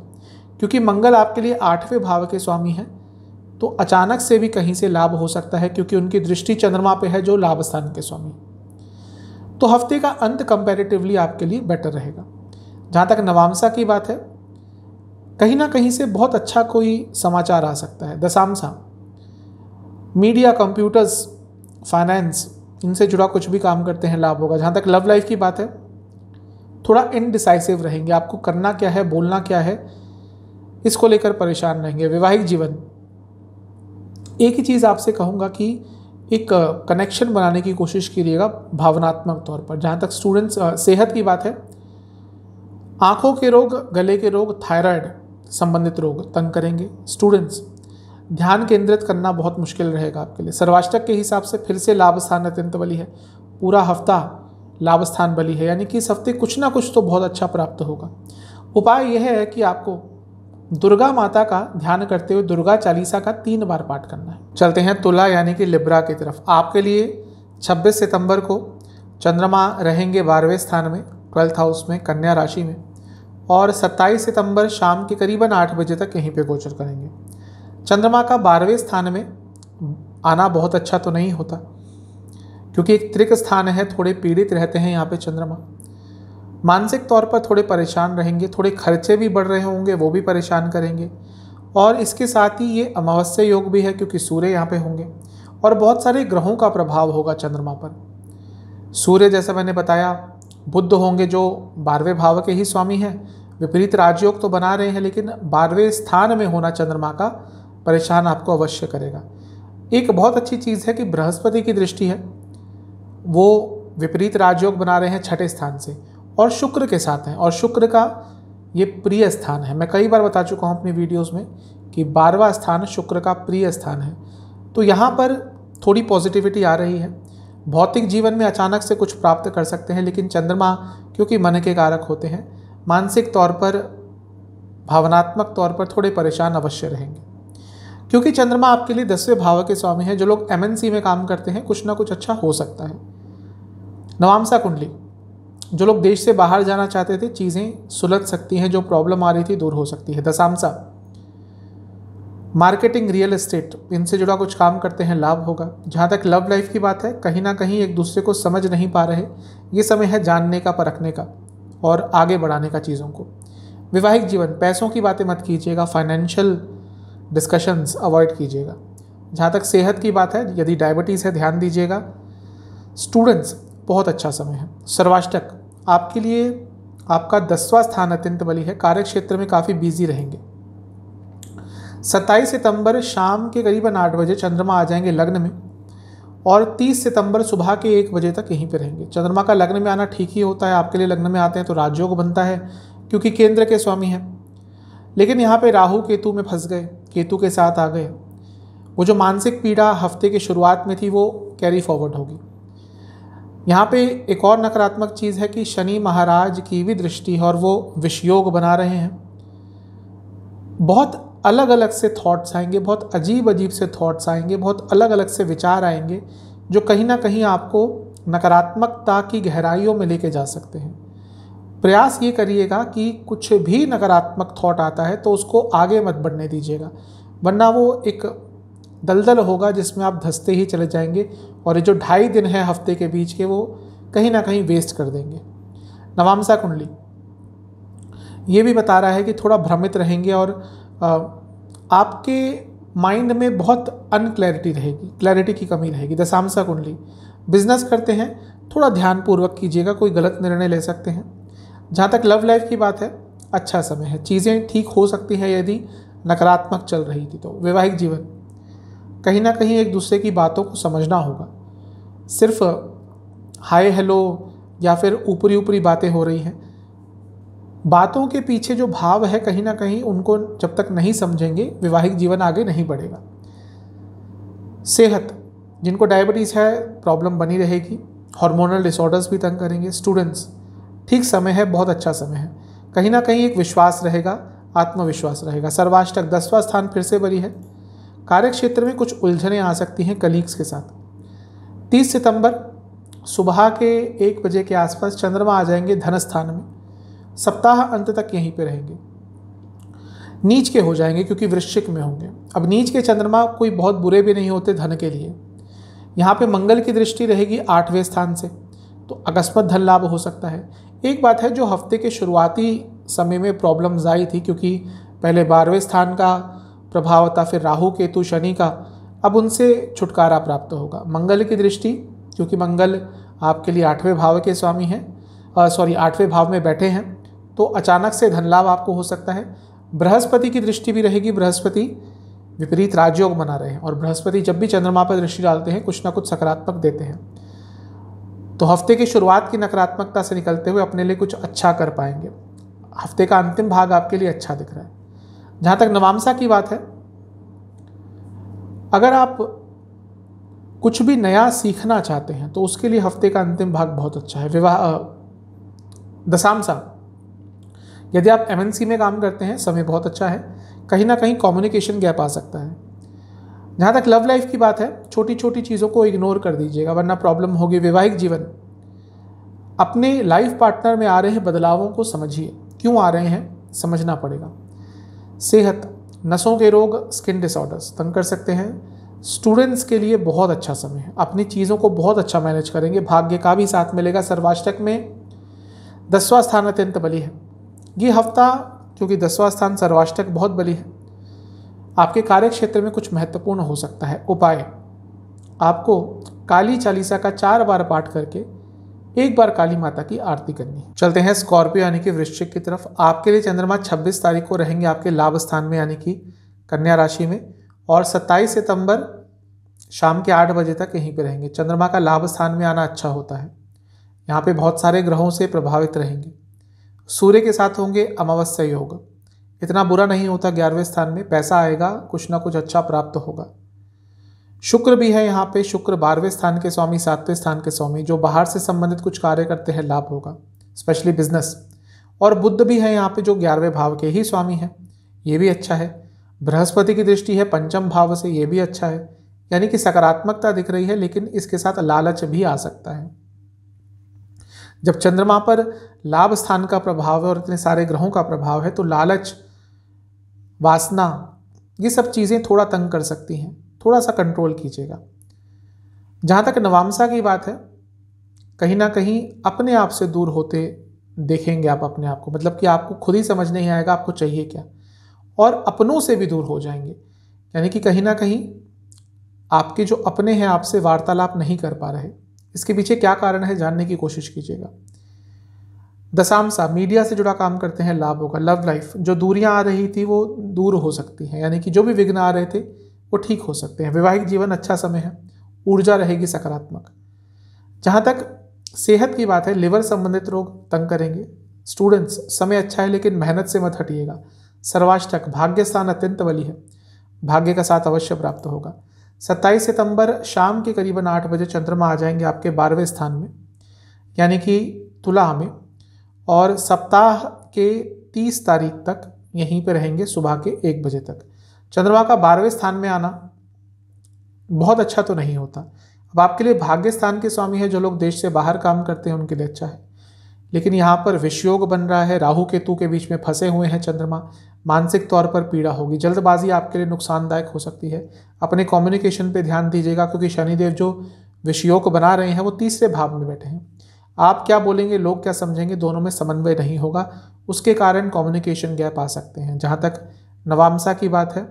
क्योंकि मंगल आपके लिए आठवें भाव के स्वामी हैं तो अचानक से भी कहीं से लाभ हो सकता है क्योंकि उनकी दृष्टि चंद्रमा पे है जो लाभ स्थान के स्वामी तो हफ्ते का अंत कंपैरेटिवली आपके लिए बेटर रहेगा जहाँ तक नवामसा की बात है कहीं ना कहीं से बहुत अच्छा कोई समाचार आ सकता है दशामसा मीडिया कंप्यूटर्स फाइनेंस इनसे जुड़ा कुछ भी काम करते हैं लाभ होगा जहाँ तक लव लाइफ की बात है थोड़ा इनडिसाइसिव रहेंगे आपको करना क्या है बोलना क्या है इसको लेकर परेशान रहेंगे वैवाहिक जीवन एक ही चीज़ आपसे कहूँगा कि एक कनेक्शन बनाने की कोशिश कीजिएगा भावनात्मक तौर पर जहाँ तक स्टूडेंट्स सेहत की बात है आँखों के रोग गले के रोग थायराइड संबंधित रोग तंग करेंगे स्टूडेंट्स ध्यान केंद्रित करना बहुत मुश्किल रहेगा आपके लिए सर्वाष्टक के हिसाब से फिर से लाभ स्थान अत्यंत बली है पूरा हफ्ता लाभ स्थान बली है यानी कि इस हफ्ते कुछ ना कुछ तो बहुत अच्छा प्राप्त होगा उपाय यह है कि आपको दुर्गा माता का ध्यान करते हुए दुर्गा चालीसा का तीन बार पाठ करना है चलते हैं तुला यानी कि लिब्रा की तरफ आपके लिए 26 सितंबर को चंद्रमा रहेंगे बारहवें स्थान में ट्वेल्थ हाउस में कन्या राशि में और 27 सितंबर शाम के करीबन आठ बजे तक यहीं पे गोचर करेंगे चंद्रमा का बारहवें स्थान में आना बहुत अच्छा तो नहीं होता क्योंकि एक त्रिक स्थान है थोड़े पीड़ित रहते हैं यहाँ पे चंद्रमा मानसिक तौर पर थोड़े परेशान रहेंगे थोड़े खर्चे भी बढ़ रहे होंगे वो भी परेशान करेंगे और इसके साथ ही ये अमावस्या योग भी है क्योंकि सूर्य यहाँ पे होंगे और बहुत सारे ग्रहों का प्रभाव होगा चंद्रमा पर सूर्य जैसा मैंने बताया बुद्ध होंगे जो बारहवें भाव के ही स्वामी हैं विपरीत राजयोग तो बना रहे हैं लेकिन बारहवें स्थान में होना चंद्रमा का परेशान आपको अवश्य करेगा एक बहुत अच्छी चीज़ है कि बृहस्पति की दृष्टि है वो विपरीत राजयोग बना रहे हैं छठे स्थान से और शुक्र के साथ हैं और शुक्र का ये प्रिय स्थान है मैं कई बार बता चुका हूँ अपनी वीडियोस में कि बारवा स्थान शुक्र का प्रिय स्थान है तो यहाँ पर थोड़ी पॉजिटिविटी आ रही है भौतिक जीवन में अचानक से कुछ प्राप्त कर सकते हैं लेकिन चंद्रमा क्योंकि मन के कारक होते हैं मानसिक तौर पर भावनात्मक तौर पर थोड़े परेशान अवश्य रहेंगे क्योंकि चंद्रमा आपके लिए दसवें भाव के स्वामी हैं जो लोग एमएनसी में काम करते हैं कुछ ना कुछ अच्छा हो सकता है नवामसा कुंडली जो लोग देश से बाहर जाना चाहते थे चीज़ें सुलझ सकती हैं जो प्रॉब्लम आ रही थी दूर हो सकती है दसामसा मार्केटिंग रियल एस्टेट इनसे जुड़ा कुछ काम करते हैं लाभ होगा जहाँ तक लव लाइफ की बात है कहीं ना कहीं एक दूसरे को समझ नहीं पा रहे ये समय है जानने का परखने का और आगे बढ़ाने का चीज़ों को वैवाहिक जीवन पैसों की बातें मत कीजिएगा फाइनेंशियल डिस्कशंस अवॉइड कीजिएगा जहाँ तक सेहत की बात है यदि डायबिटीज़ है ध्यान दीजिएगा स्टूडेंट्स बहुत अच्छा समय है सर्वाष्टक आपके लिए आपका दसवां स्थान अत्यंत बली है कार्य क्षेत्र में काफ़ी बिजी रहेंगे 27 सितंबर शाम के करीबन आठ बजे चंद्रमा आ जाएंगे लग्न में और 30 सितंबर सुबह के एक बजे तक यहीं पर रहेंगे चंद्रमा का लग्न में आना ठीक ही होता है आपके लिए लग्न में आते हैं तो राजयोग बनता है क्योंकि केंद्र के स्वामी हैं लेकिन यहाँ पे राहु केतु में फंस गए केतु के साथ आ गए वो जो मानसिक पीड़ा हफ्ते की शुरुआत में थी वो कैरी फॉरवर्ड होगी यहाँ पे एक और नकारात्मक चीज़ है कि शनि महाराज की भी दृष्टि है और वो विषयोग बना रहे हैं बहुत अलग अलग से थॉट्स आएंगे बहुत अजीब अजीब से थॉट्स आएंगे बहुत अलग अलग से विचार आएंगे जो कहीं ना कहीं आपको नकारात्मकता की गहराइयों में लेके जा सकते हैं प्रयास ये करिएगा कि कुछ भी नकारात्मक थॉट आता है तो उसको आगे मत बढ़ने दीजिएगा वरना वो एक दलदल होगा जिसमें आप धंसते ही चले जाएंगे और ये जो ढाई दिन है हफ्ते के बीच के वो कहीं ना कहीं वेस्ट कर देंगे नवामसा कुंडली ये भी बता रहा है कि थोड़ा भ्रमित रहेंगे और आपके माइंड में बहुत अनक्लैरिटी रहेगी क्लैरिटी की कमी रहेगी दशामसा कुंडली बिजनेस करते हैं थोड़ा ध्यानपूर्वक कीजिएगा कोई गलत निर्णय ले सकते हैं जहाँ तक लव लाइफ की बात है अच्छा समय है चीज़ें ठीक हो सकती हैं यदि नकारात्मक चल रही थी तो वैवाहिक जीवन कहीं ना कहीं एक दूसरे की बातों को समझना होगा सिर्फ हाय हेलो या फिर ऊपरी ऊपरी बातें हो रही हैं बातों के पीछे जो भाव है कहीं ना कहीं उनको जब तक नहीं समझेंगे वैवाहिक जीवन आगे नहीं बढ़ेगा सेहत जिनको डायबिटीज़ है प्रॉब्लम बनी रहेगी हार्मोनल डिसऑर्डर्स भी तंग करेंगे स्टूडेंट्स ठीक समय है बहुत अच्छा समय है कहीं ना कहीं एक विश्वास रहेगा आत्मविश्वास रहेगा सर्वाष्टक दसवां स्थान फिर से बरी है कार्यक्षेत्र में कुछ उलझनें आ सकती हैं कलीग्स के साथ 30 सितंबर सुबह के एक बजे के आसपास चंद्रमा आ जाएंगे धन स्थान में सप्ताह अंत तक यहीं पर रहेंगे नीच के हो जाएंगे क्योंकि वृश्चिक में होंगे अब नीच के चंद्रमा कोई बहुत बुरे भी नहीं होते धन के लिए यहाँ पे मंगल की दृष्टि रहेगी आठवें स्थान से तो अकस्मत धन लाभ हो सकता है एक बात है जो हफ्ते के शुरुआती समय में प्रॉब्लम्स आई थी क्योंकि पहले बारहवें स्थान का प्रभाव था फिर राहु केतु शनि का अब उनसे छुटकारा प्राप्त होगा मंगल की दृष्टि क्योंकि मंगल आपके लिए आठवें भाव के स्वामी हैं सॉरी आठवें भाव में बैठे हैं तो अचानक से धन लाभ आपको हो सकता है बृहस्पति की दृष्टि भी रहेगी बृहस्पति विपरीत राजयोग बना रहे हैं और बृहस्पति जब भी चंद्रमा पर दृष्टि डालते हैं कुछ ना कुछ सकारात्मक देते हैं तो हफ्ते की शुरुआत की नकारात्मकता से निकलते हुए अपने लिए कुछ अच्छा कर पाएंगे हफ्ते का अंतिम भाग आपके लिए अच्छा दिख रहा है जहाँ तक नवामसा की बात है अगर आप कुछ भी नया सीखना चाहते हैं तो उसके लिए हफ्ते का अंतिम भाग बहुत अच्छा है विवाह दशामसा यदि आप एम में काम करते हैं समय बहुत अच्छा है कहीं ना कहीं कम्युनिकेशन गैप आ सकता है जहाँ तक लव लाइफ की बात है छोटी छोटी चीज़ों को इग्नोर कर दीजिएगा वरना प्रॉब्लम होगी वैवाहिक जीवन अपने लाइफ पार्टनर में आ रहे बदलावों को समझिए क्यों आ रहे हैं समझना पड़ेगा सेहत नसों के रोग स्किन डिसऑर्डर्स तंग कर सकते हैं स्टूडेंट्स के लिए बहुत अच्छा समय है अपनी चीज़ों को बहुत अच्छा मैनेज करेंगे भाग्य का भी साथ मिलेगा सर्वाष्टक में दसवां स्थान अत्यंत बली है ये हफ्ता क्योंकि दसवां स्थान सर्वाष्टक बहुत बली है आपके कार्य क्षेत्र में कुछ महत्वपूर्ण हो सकता है उपाय आपको काली चालीसा का चार बार पाठ करके एक बार काली माता की आरती करनी चलते हैं स्कॉर्पियो यानी कि वृश्चिक की तरफ आपके लिए चंद्रमा 26 तारीख को रहेंगे आपके लाभ स्थान में यानी कि कन्या राशि में और 27 सितंबर शाम के आठ बजे तक यहीं पर रहेंगे चंद्रमा का लाभ स्थान में आना अच्छा होता है यहाँ पे बहुत सारे ग्रहों से प्रभावित रहेंगे सूर्य के साथ होंगे अमावस्या योग इतना बुरा नहीं होता ग्यारहवें स्थान में पैसा आएगा कुछ ना कुछ अच्छा प्राप्त होगा शुक्र भी है यहाँ पे शुक्र बारहवें स्थान के स्वामी सातवें स्थान के स्वामी जो बाहर से संबंधित कुछ कार्य करते हैं लाभ होगा स्पेशली बिजनेस और बुद्ध भी है यहाँ पे जो ग्यारहवें भाव के ही स्वामी हैं ये भी अच्छा है बृहस्पति की दृष्टि है पंचम भाव से ये भी अच्छा है यानी कि सकारात्मकता दिख रही है लेकिन इसके साथ लालच भी आ सकता है जब चंद्रमा पर लाभ स्थान का प्रभाव है और इतने सारे ग्रहों का प्रभाव है तो लालच वासना ये सब चीज़ें थोड़ा तंग कर सकती हैं थोड़ा सा कंट्रोल कीजिएगा जहाँ तक नवामसा की बात है कहीं ना कहीं अपने आप से दूर होते देखेंगे आप अपने आप को मतलब कि आपको खुद ही समझ नहीं आएगा आपको चाहिए क्या और अपनों से भी दूर हो जाएंगे यानी कि कहीं ना कहीं आपके जो अपने हैं आपसे वार्तालाप नहीं कर पा रहे इसके पीछे क्या कारण है जानने की कोशिश कीजिएगा दसामसा मीडिया से जुड़ा काम करते हैं लाभ होगा लव लाइफ जो दूरियां आ रही थी वो दूर हो सकती हैं यानी कि जो भी विघ्न आ रहे थे वो ठीक हो सकते हैं वैवाहिक जीवन अच्छा समय है ऊर्जा रहेगी सकारात्मक जहाँ तक सेहत की बात है लिवर संबंधित रोग तंग करेंगे स्टूडेंट्स समय अच्छा है लेकिन मेहनत से मत हटिएगा सर्वाष्टक भाग्य स्थान अत्यंत बली है भाग्य का साथ अवश्य प्राप्त होगा 27 सितंबर शाम के करीबन आठ बजे चंद्रमा आ जाएंगे आपके बारहवें स्थान में यानी कि तुला में और सप्ताह के 30 तारीख तक यहीं पर रहेंगे सुबह के एक बजे तक चंद्रमा का बारहवें स्थान में आना बहुत अच्छा तो नहीं होता अब आपके लिए भाग्य स्थान के स्वामी है जो लोग देश से बाहर काम करते हैं उनके लिए अच्छा है लेकिन यहाँ पर विषयोग बन रहा है राहु केतु के बीच में फंसे हुए हैं चंद्रमा मानसिक तौर पर पीड़ा होगी जल्दबाजी आपके लिए नुकसानदायक हो सकती है अपने कम्युनिकेशन पर ध्यान दीजिएगा क्योंकि शनिदेव जो विषयोग बना रहे हैं वो तीसरे भाव में बैठे हैं आप क्या बोलेंगे लोग क्या समझेंगे दोनों में समन्वय नहीं होगा उसके कारण कम्युनिकेशन गैप आ सकते हैं जहाँ तक नवामसा की बात है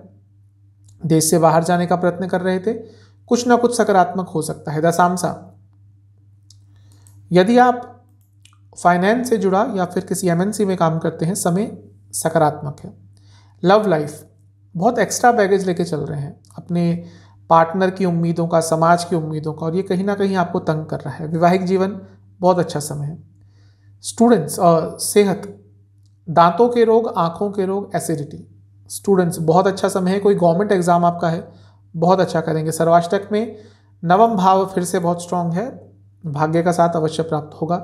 देश से बाहर जाने का प्रयत्न कर रहे थे कुछ ना कुछ सकारात्मक हो सकता है दसामसा यदि आप फाइनेंस से जुड़ा या फिर किसी एमएनसी में काम करते हैं समय सकारात्मक है लव लाइफ बहुत एक्स्ट्रा बैगेज लेके चल रहे हैं अपने पार्टनर की उम्मीदों का समाज की उम्मीदों का और ये कहीं ना कहीं आपको तंग कर रहा है वैवाहिक जीवन बहुत अच्छा समय है स्टूडेंट्स और सेहत दांतों के रोग आँखों के रोग एसिडिटी स्टूडेंट्स बहुत अच्छा समय है कोई गवर्नमेंट एग्ज़ाम आपका है बहुत अच्छा करेंगे सर्वाष्टक में नवम भाव फिर से बहुत स्ट्रांग है भाग्य का साथ अवश्य प्राप्त होगा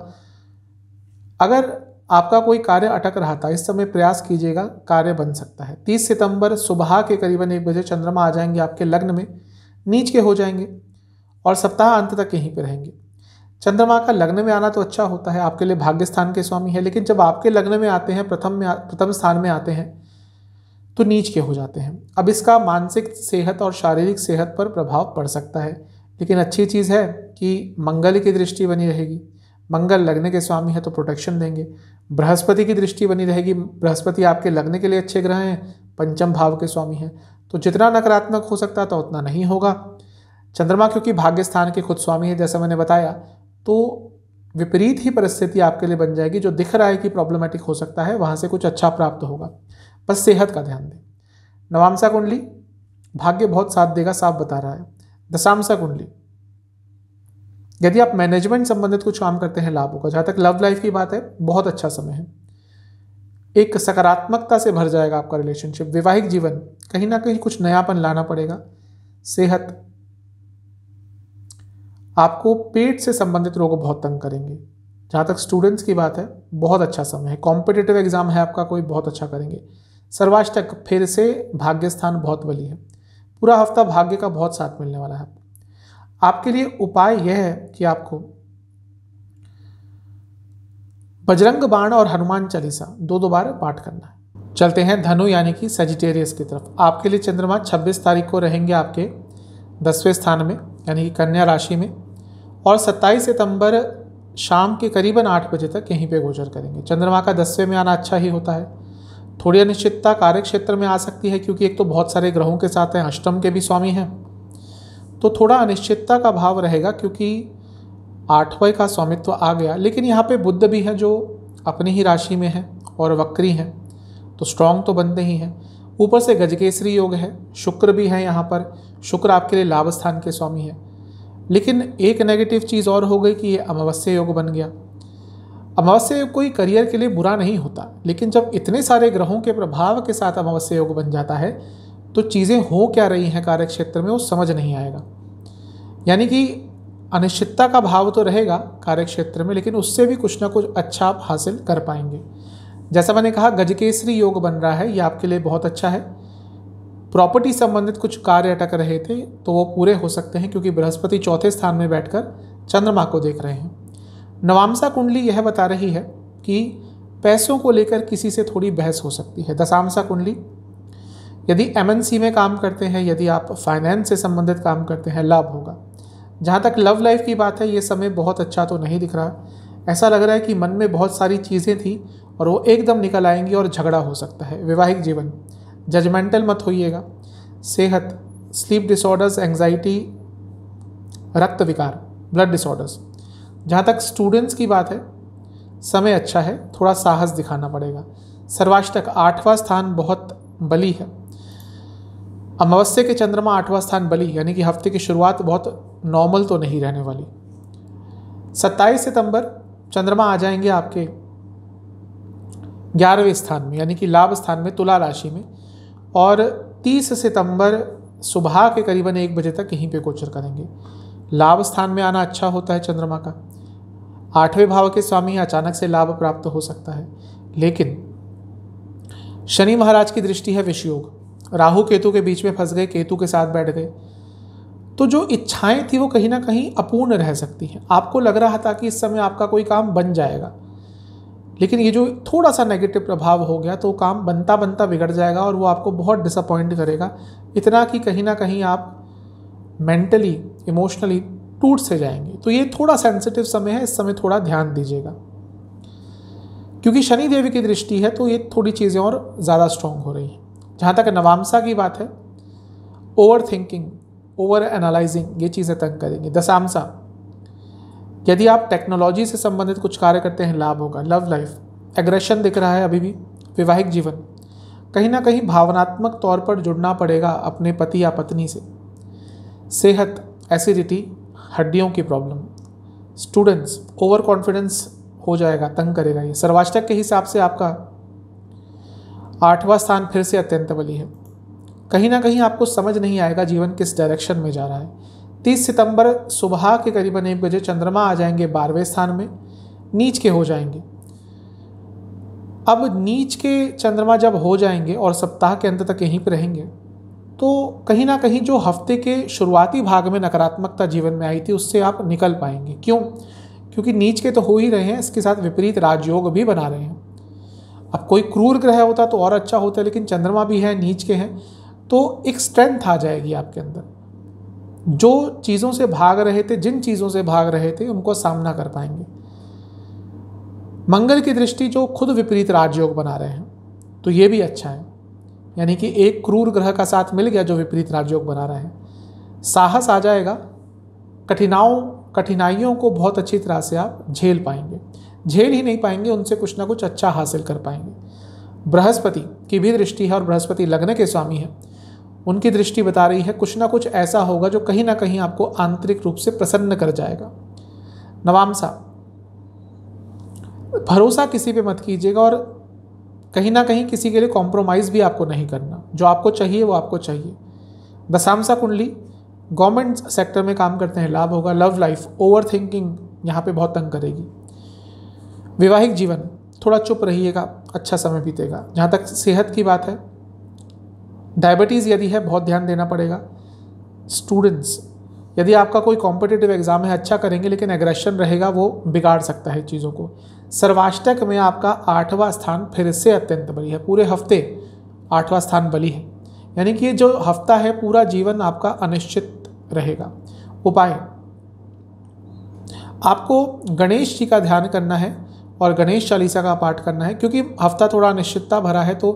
अगर आपका कोई कार्य अटक रहा था इस समय प्रयास कीजिएगा कार्य बन सकता है 30 सितंबर सुबह के करीबन एक बजे चंद्रमा आ जाएंगे आपके लग्न में नीच के हो जाएंगे और सप्ताह अंत तक यहीं पर रहेंगे चंद्रमा का लग्न में आना तो अच्छा होता है आपके लिए भाग्य स्थान के स्वामी है लेकिन जब आपके लग्न में आते हैं प्रथम में प्रथम स्थान में आते हैं तो नीच के हो जाते हैं अब इसका मानसिक सेहत और शारीरिक सेहत पर प्रभाव पड़ सकता है लेकिन अच्छी चीज़ है कि मंगल की दृष्टि बनी रहेगी मंगल लगने के स्वामी है तो प्रोटेक्शन देंगे बृहस्पति की दृष्टि बनी रहेगी बृहस्पति आपके लगने के लिए अच्छे ग्रह हैं पंचम भाव के स्वामी हैं तो जितना नकारात्मक हो सकता था उतना नहीं होगा चंद्रमा क्योंकि भाग्य स्थान के खुद स्वामी है जैसा मैंने बताया तो विपरीत ही परिस्थिति आपके लिए बन जाएगी जो दिख रहा है कि प्रॉब्लमेटिक हो सकता है वहाँ से कुछ अच्छा प्राप्त होगा बस सेहत का ध्यान दें नवामसा कुंडली भाग्य बहुत साथ देगा साफ बता रहा है दशामसा कुंडली यदि आप मैनेजमेंट संबंधित कुछ काम करते हैं लाभ होगा जहाँ तक लव लाइफ की बात है बहुत अच्छा समय है एक सकारात्मकता से भर जाएगा आपका रिलेशनशिप वैवाहिक जीवन कहीं ना कहीं कुछ नयापन लाना पड़ेगा सेहत आपको पेट से संबंधित रोग बहुत तंग करेंगे जहाँ तक स्टूडेंट्स की बात है बहुत अच्छा समय है कॉम्पिटेटिव एग्जाम है आपका कोई बहुत अच्छा करेंगे सर्वाष्टक फिर से भाग्य स्थान बहुत बली है पूरा हफ्ता भाग्य का बहुत साथ मिलने वाला है आपके लिए उपाय यह है कि आपको बजरंग बाण और हनुमान चालीसा दो दो बार पाठ करना है चलते हैं धनु यानी कि सेजिटेरियस की तरफ आपके लिए चंद्रमा 26 तारीख को रहेंगे आपके दसवें स्थान में यानी कि कन्या राशि में और 27 सितंबर शाम के करीबन आठ बजे तक यहीं पे गोचर करेंगे चंद्रमा का दसवें में आना अच्छा ही होता है थोड़ी अनिश्चितता कार्य क्षेत्र में आ सकती है क्योंकि एक तो बहुत सारे ग्रहों के साथ हैं अष्टम के भी स्वामी हैं तो थोड़ा अनिश्चितता का भाव रहेगा क्योंकि आठवें का स्वामित्व आ गया लेकिन यहाँ पे बुद्ध भी हैं जो अपनी ही राशि में हैं और वक्री हैं तो स्ट्रांग तो बनते ही हैं ऊपर से गजकेसरी योग है शुक्र भी है यहाँ पर शुक्र आपके लिए लाभ स्थान के स्वामी हैं लेकिन एक नेगेटिव चीज़ और हो गई कि ये अमावस्या योग बन गया अमावस्या योग कोई करियर के लिए बुरा नहीं होता लेकिन जब इतने सारे ग्रहों के प्रभाव के साथ अमावस्या योग बन जाता है तो चीज़ें हो क्या रही हैं कार्य क्षेत्र में वो समझ नहीं आएगा यानी कि अनिश्चितता का भाव तो रहेगा कार्य क्षेत्र में लेकिन उससे भी कुछ ना कुछ अच्छा आप हासिल कर पाएंगे जैसा मैंने कहा गजकेसरी योग बन रहा है ये आपके लिए बहुत अच्छा है प्रॉपर्टी संबंधित कुछ कार्य अटक रहे थे तो वो पूरे हो सकते हैं क्योंकि बृहस्पति चौथे स्थान में बैठकर चंद्रमा को देख रहे हैं नवामसा कुंडली यह बता रही है कि पैसों को लेकर किसी से थोड़ी बहस हो सकती है दशामसा कुंडली यदि एम में काम करते हैं यदि आप फाइनेंस से संबंधित काम करते हैं लाभ होगा जहाँ तक लव लाइफ की बात है ये समय बहुत अच्छा तो नहीं दिख रहा ऐसा लग रहा है कि मन में बहुत सारी चीज़ें थी और वो एकदम निकल आएंगी और झगड़ा हो सकता है वैवाहिक जीवन जजमेंटल मत होइएगा सेहत स्लीप डिसऑर्डर्स एंजाइटी रक्त विकार ब्लड डिसऑर्डर्स जहाँ तक स्टूडेंट्स की बात है समय अच्छा है थोड़ा साहस दिखाना पड़ेगा सर्वाष्टक आठवां स्थान बहुत बली है अमावस्या के चंद्रमा आठवां स्थान बली यानी कि हफ्ते की शुरुआत बहुत नॉर्मल तो नहीं रहने वाली सत्ताईस सितंबर चंद्रमा आ जाएंगे आपके ग्यारहवें स्थान में यानी कि लाभ स्थान में तुला राशि में और 30 सितंबर सुबह के करीबन एक बजे तक यहीं पे गोचर करेंगे लाभ स्थान में आना अच्छा होता है चंद्रमा का आठवें भाव के स्वामी अचानक से लाभ प्राप्त हो सकता है लेकिन शनि महाराज की दृष्टि है विषयोग राहु केतु के बीच में फंस गए केतु के साथ बैठ गए तो जो इच्छाएं थी वो कहीं ना कहीं अपूर्ण रह सकती हैं आपको लग रहा था कि इस समय आपका कोई काम बन जाएगा लेकिन ये जो थोड़ा सा नेगेटिव प्रभाव हो गया तो काम बनता बनता बिगड़ जाएगा और वो आपको बहुत डिसअपॉइंट करेगा इतना कि कहीं ना कहीं आप मेंटली इमोशनली टूट से जाएंगे तो ये थोड़ा सेंसिटिव समय है इस समय थोड़ा ध्यान दीजिएगा क्योंकि शनि देवी की दृष्टि है तो ये थोड़ी चीज़ें और ज़्यादा स्ट्रांग हो रही हैं जहाँ तक नवामसा की बात है ओवर थिंकिंग ओवर एनालाइजिंग ये चीज़ें तंग करेंगी दशामसा यदि आप टेक्नोलॉजी से संबंधित कुछ कार्य करते हैं लाभ होगा लव लाइफ एग्रेशन दिख रहा है अभी भी वैवाहिक जीवन कहीं ना कहीं भावनात्मक तौर पर जुड़ना पड़ेगा अपने पति या पत्नी से सेहत एसिडिटी हड्डियों की प्रॉब्लम स्टूडेंट्स ओवर कॉन्फिडेंस हो जाएगा तंग करेगा ये सर्वाष्टक के हिसाब से आपका आठवां स्थान फिर से अत्यंत बली है कहीं ना कहीं आपको समझ नहीं आएगा जीवन किस डायरेक्शन में जा रहा है तीस सितंबर सुबह के करीबन एक बजे चंद्रमा आ जाएंगे बारहवें स्थान में नीच के हो जाएंगे अब नीच के चंद्रमा जब हो जाएंगे और सप्ताह के अंत तक यहीं पर रहेंगे तो कहीं ना कहीं जो हफ्ते के शुरुआती भाग में नकारात्मकता जीवन में आई थी उससे आप निकल पाएंगे क्यों क्योंकि नीच के तो हो ही रहे हैं इसके साथ विपरीत राजयोग भी बना रहे हैं अब कोई क्रूर ग्रह होता तो और अच्छा होता लेकिन चंद्रमा भी है नीच के हैं तो एक स्ट्रेंथ आ जाएगी आपके अंदर जो चीज़ों से भाग रहे थे जिन चीज़ों से भाग रहे थे उनको सामना कर पाएंगे मंगल की दृष्टि जो खुद विपरीत राजयोग बना रहे हैं तो ये भी अच्छा है यानी कि एक क्रूर ग्रह का साथ मिल गया जो विपरीत राजयोग बना रहे हैं साहस आ जाएगा कठिनाओं कठिनाइयों को बहुत अच्छी तरह से आप झेल पाएंगे झेल ही नहीं पाएंगे उनसे कुछ ना कुछ अच्छा हासिल कर पाएंगे बृहस्पति की भी दृष्टि है और बृहस्पति लग्न के स्वामी हैं उनकी दृष्टि बता रही है कुछ ना कुछ ऐसा होगा जो कहीं ना कहीं आपको आंतरिक रूप से प्रसन्न कर जाएगा नवामसा भरोसा किसी पे मत कीजिएगा और कहीं ना कहीं किसी के लिए कॉम्प्रोमाइज़ भी आपको नहीं करना जो आपको चाहिए वो आपको चाहिए दसामसा कुंडली गवर्नमेंट सेक्टर में काम करते हैं लाभ होगा लव लाइफ ओवर थिंकिंग यहाँ पर बहुत तंग करेगी वैवाहिक जीवन थोड़ा चुप रहिएगा अच्छा समय बीतेगा जहाँ तक सेहत की बात है डायबिटीज़ यदि है बहुत ध्यान देना पड़ेगा स्टूडेंट्स यदि आपका कोई कॉम्पिटेटिव एग्ज़ाम है अच्छा करेंगे लेकिन एग्रेशन रहेगा वो बिगाड़ सकता है चीज़ों को सर्वाष्टक में आपका आठवां स्थान फिर से अत्यंत बली है पूरे हफ्ते आठवां स्थान बली है यानी कि जो हफ्ता है पूरा जीवन आपका अनिश्चित रहेगा उपाय आपको गणेश जी का ध्यान करना है और गणेश चालीसा का पाठ करना है क्योंकि हफ्ता थोड़ा अनिश्चितता भरा है तो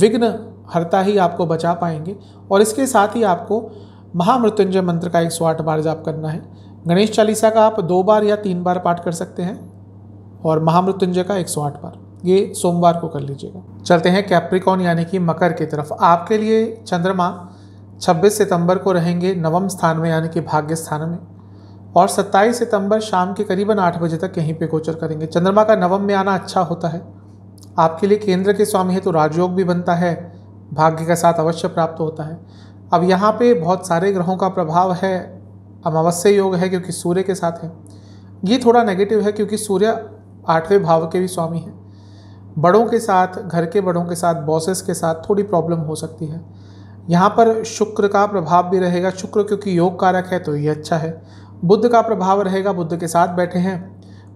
विघ्न हरता ही आपको बचा पाएंगे और इसके साथ ही आपको महामृत्युंजय मंत्र का एक सौ आठ बार जाप करना है गणेश चालीसा का आप दो बार या तीन बार पाठ कर सकते हैं और महामृत्युंजय का आठ बार ये सोमवार को कर लीजिएगा चलते हैं कैप्रिकॉन यानी कि मकर की तरफ आपके लिए चंद्रमा 26 सितंबर को रहेंगे नवम स्थान में यानी कि भाग्य स्थान में और 27 सितंबर शाम के करीबन आठ बजे तक यहीं पे गोचर करेंगे चंद्रमा का नवम में आना अच्छा होता है आपके लिए केंद्र के स्वामी है तो राजयोग भी बनता है भाग्य का साथ अवश्य प्राप्त होता है अब यहाँ पे बहुत सारे ग्रहों का प्रभाव है अमावस्या योग है क्योंकि सूर्य के साथ है ये थोड़ा नेगेटिव है क्योंकि सूर्य आठवें भाव के भी स्वामी हैं बड़ों के साथ घर के बड़ों के साथ बॉसेस के साथ थोड़ी प्रॉब्लम हो सकती है यहाँ पर शुक्र का प्रभाव भी रहेगा शुक्र क्योंकि योग कारक है तो ये अच्छा है बुद्ध का प्रभाव रहेगा बुद्ध के साथ बैठे हैं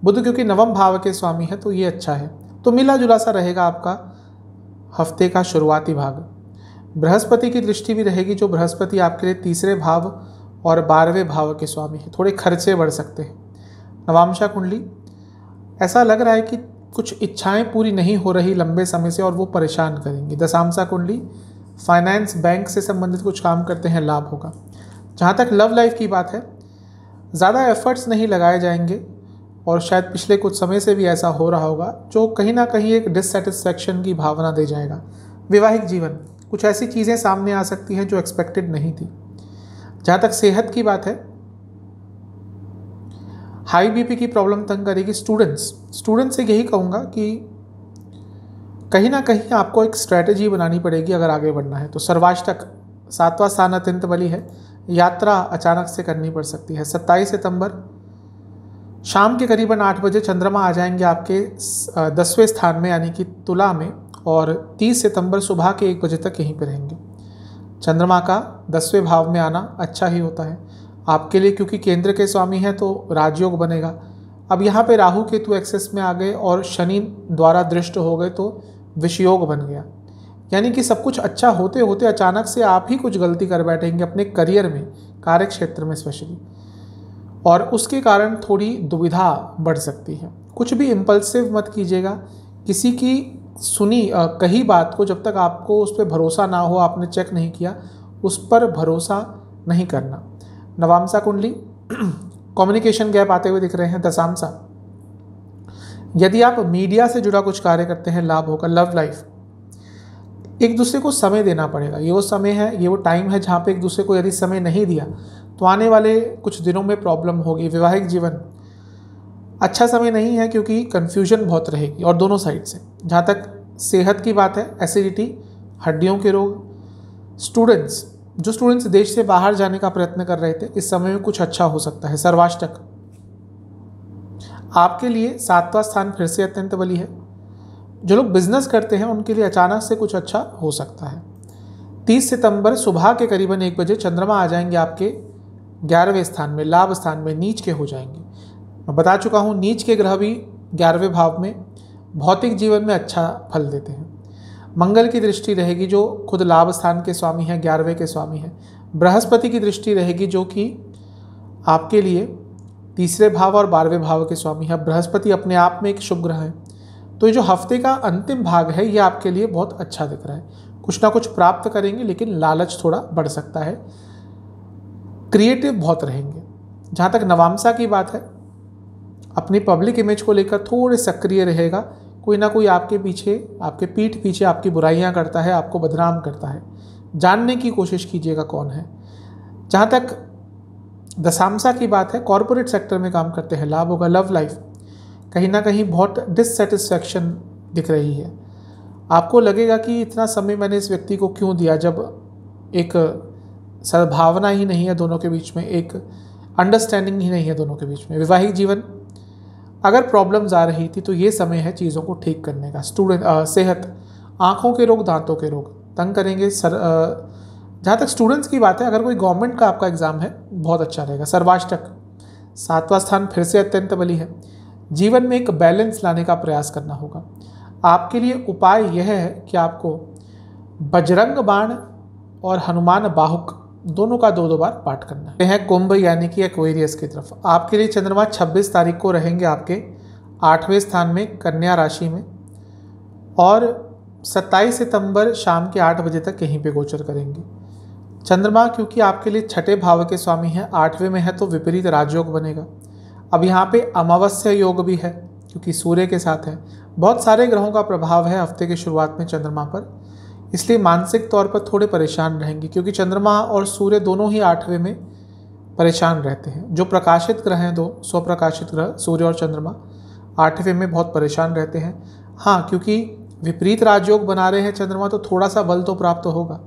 बुद्ध क्योंकि नवम भाव के स्वामी है तो ये अच्छा है तो मिला जुला सा रहेगा आपका हफ्ते का शुरुआती भाग बृहस्पति की दृष्टि भी रहेगी जो बृहस्पति आपके लिए तीसरे भाव और बारहवें भाव के स्वामी है थोड़े खर्चे बढ़ सकते हैं नवामशा कुंडली ऐसा लग रहा है कि कुछ इच्छाएं पूरी नहीं हो रही लंबे समय से और वो परेशान करेंगी दशामसा कुंडली फाइनेंस बैंक से संबंधित कुछ काम करते हैं लाभ होगा जहाँ तक लव लाइफ की बात है ज़्यादा एफर्ट्स नहीं लगाए जाएंगे और शायद पिछले कुछ समय से भी ऐसा हो रहा होगा जो कहीं ना कहीं एक डिससेटिस्फैक्शन की भावना दे जाएगा वैवाहिक जीवन कुछ ऐसी चीज़ें सामने आ सकती हैं जो एक्सपेक्टेड नहीं थी जहाँ तक सेहत की बात है हाई बीपी की प्रॉब्लम तंग करेगी स्टूडेंट्स स्टूडेंट्स से यही कहूँगा कि कहीं ना कहीं आपको एक स्ट्रैटेजी बनानी पड़ेगी अगर आगे बढ़ना है तो सर्वाष्टक सातवां स्थान अत्यंत बली है यात्रा अचानक से करनी पड़ सकती है सत्ताईस सितंबर शाम के करीबन आठ बजे चंद्रमा आ जाएंगे आपके दसवें स्थान में यानी कि तुला में और तीस सितंबर सुबह के एक बजे तक यहीं पर रहेंगे चंद्रमा का दसवें भाव में आना अच्छा ही होता है आपके लिए क्योंकि केंद्र के स्वामी हैं तो राजयोग बनेगा अब यहाँ पे राहु केतु एक्सेस में आ गए और शनि द्वारा दृष्ट हो गए तो विषयोग बन गया यानी कि सब कुछ अच्छा होते होते अचानक से आप ही कुछ गलती कर बैठेंगे अपने करियर में कार्य क्षेत्र में स्पेशली और उसके कारण थोड़ी दुविधा बढ़ सकती है कुछ भी इम्पल्सिव मत कीजिएगा किसी की सुनी कही बात को जब तक आपको उस पर भरोसा ना हो आपने चेक नहीं किया उस पर भरोसा नहीं करना नवामसा कुंडली कम्युनिकेशन गैप आते हुए दिख रहे हैं दशामसा यदि आप मीडिया से जुड़ा कुछ कार्य करते हैं लाभ होगा लव लाइफ एक दूसरे को समय देना पड़ेगा ये वो समय है ये वो टाइम है जहाँ पे एक दूसरे को यदि समय नहीं दिया तो आने वाले कुछ दिनों में प्रॉब्लम होगी वैवाहिक जीवन अच्छा समय नहीं है क्योंकि कन्फ्यूजन बहुत रहेगी और दोनों साइड से जहाँ तक सेहत की बात है एसिडिटी हड्डियों के रोग स्टूडेंट्स जो स्टूडेंट्स देश से बाहर जाने का प्रयत्न कर रहे थे इस समय में कुछ अच्छा हो सकता है सर्वाष्टक आपके लिए सातवां स्थान फिर से अत्यंत बली है जो लोग बिजनेस करते हैं उनके लिए अचानक से कुछ अच्छा हो सकता है तीस सितंबर सुबह के करीबन एक बजे चंद्रमा आ जाएंगे आपके ग्यारहवें स्थान में लाभ स्थान में नीच के हो जाएंगे मैं बता चुका हूँ नीच के ग्रह भी ग्यारहवें भाव में भौतिक जीवन में अच्छा फल देते हैं मंगल की दृष्टि रहेगी जो खुद लाभ स्थान के स्वामी हैं ग्यारहवें के स्वामी हैं बृहस्पति की दृष्टि रहेगी जो कि आपके लिए तीसरे भाव और बारहवें भाव के स्वामी है बृहस्पति अपने आप में एक शुभ ग्रह है तो ये जो हफ्ते का अंतिम भाग है ये आपके लिए बहुत अच्छा दिख रहा है कुछ ना कुछ प्राप्त करेंगे लेकिन लालच थोड़ा बढ़ सकता है क्रिएटिव बहुत रहेंगे जहाँ तक नवामसा की बात है अपनी पब्लिक इमेज को लेकर थोड़े सक्रिय रहेगा कोई ना कोई आपके पीछे आपके पीठ पीछे आपकी बुराइयाँ करता है आपको बदनाम करता है जानने की कोशिश कीजिएगा कौन है जहाँ तक दसामसा की बात है कॉरपोरेट सेक्टर में काम करते हैं लाभ होगा लव लाइफ कहीं ना कहीं बहुत डिससेटिस्फैक्शन दिख रही है आपको लगेगा कि इतना समय मैंने इस व्यक्ति को क्यों दिया जब एक सद्भावना ही नहीं है दोनों के बीच में एक अंडरस्टैंडिंग ही नहीं है दोनों के बीच में वैवाहिक जीवन अगर प्रॉब्लम्स आ रही थी तो ये समय है चीज़ों को ठीक करने का स्टूडेंट सेहत आँखों के रोग दांतों के रोग तंग करेंगे सर जहाँ तक स्टूडेंट्स की बात है अगर कोई गवर्नमेंट का आपका एग्ज़ाम है बहुत अच्छा रहेगा सर्वाष्टक सातवां स्थान फिर से अत्यंत बली है जीवन में एक बैलेंस लाने का प्रयास करना होगा आपके लिए उपाय यह है कि आपको बजरंग बाण और हनुमान बाहुक दोनों का दो दो बार पाठ करना है, है कुंभ यानी कि एक्वेरियस की तरफ आपके लिए चंद्रमा 26 तारीख को रहेंगे आपके आठवें स्थान में कन्या राशि में और 27 सितंबर शाम के आठ बजे तक यहीं पे गोचर करेंगे चंद्रमा क्योंकि आपके लिए छठे भाव के स्वामी हैं आठवें में है तो विपरीत राजयोग बनेगा अब यहाँ पर अमावस्या योग भी है क्योंकि सूर्य के साथ है बहुत सारे ग्रहों का प्रभाव है हफ्ते की शुरुआत में चंद्रमा पर इसलिए मानसिक तौर पर थोड़े परेशान रहेंगे क्योंकि चंद्रमा और सूर्य दोनों ही आठवें में परेशान रहते हैं जो प्रकाशित ग्रह हैं दो स्वप्रकाशित ग्रह सूर्य और चंद्रमा आठवें में बहुत परेशान रहते हैं हाँ क्योंकि विपरीत राजयोग बना रहे हैं चंद्रमा तो थोड़ा सा बल तो प्राप्त तो होगा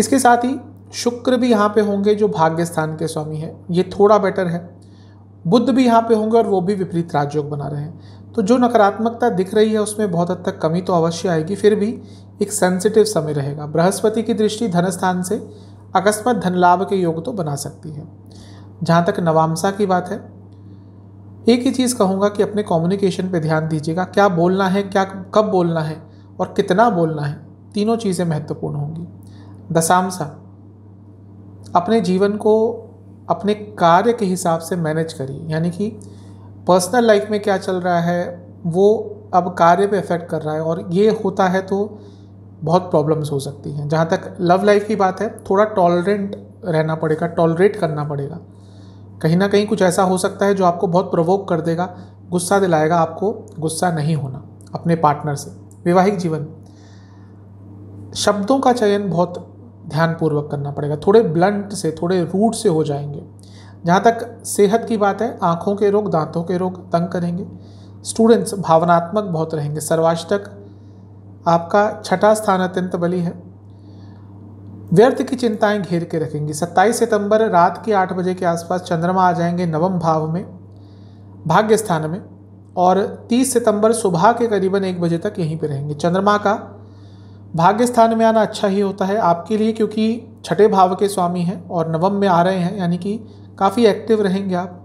इसके साथ ही शुक्र भी यहाँ पे होंगे जो भाग्य स्थान के स्वामी है ये थोड़ा बेटर है बुद्ध भी यहाँ पे होंगे और वो भी विपरीत राजयोग बना रहे हैं तो जो नकारात्मकता दिख रही है उसमें बहुत हद तक कमी तो अवश्य आएगी फिर भी एक सेंसिटिव समय रहेगा बृहस्पति की दृष्टि धन स्थान से अकस्मत धन लाभ के योग तो बना सकती है जहाँ तक नवामसा की बात है एक ही चीज़ कहूँगा कि अपने कम्युनिकेशन पे ध्यान दीजिएगा क्या बोलना है क्या कब बोलना है और कितना बोलना है तीनों चीज़ें महत्वपूर्ण होंगी दशामसा अपने जीवन को अपने कार्य के हिसाब से मैनेज करिए यानी कि पर्सनल लाइफ में क्या चल रहा है वो अब कार्य पे इफ़ेक्ट कर रहा है और ये होता है तो बहुत प्रॉब्लम्स हो सकती हैं जहाँ तक लव लाइफ की बात है थोड़ा टॉलरेंट रहना पड़ेगा टॉलरेट करना पड़ेगा कहीं ना कहीं कुछ ऐसा हो सकता है जो आपको बहुत प्रवोक कर देगा गुस्सा दिलाएगा आपको गुस्सा नहीं होना अपने पार्टनर से वैवाहिक जीवन शब्दों का चयन बहुत ध्यानपूर्वक करना पड़ेगा थोड़े ब्लंट से थोड़े रूट से हो जाएंगे जहाँ तक सेहत की बात है आँखों के रोग दांतों के रोग तंग करेंगे स्टूडेंट्स भावनात्मक बहुत रहेंगे सर्वाश तक आपका छठा स्थान अत्यंत बली है व्यर्थ की चिंताएं घेर के रखेंगी 27 सितंबर रात के आठ बजे के आसपास चंद्रमा आ जाएंगे नवम भाव में भाग्य स्थान में और 30 सितंबर सुबह के करीबन एक बजे तक यहीं पर रहेंगे चंद्रमा का भाग्य स्थान में आना अच्छा ही होता है आपके लिए क्योंकि छठे भाव के स्वामी हैं और नवम में आ रहे हैं यानी कि काफ़ी एक्टिव रहेंगे आप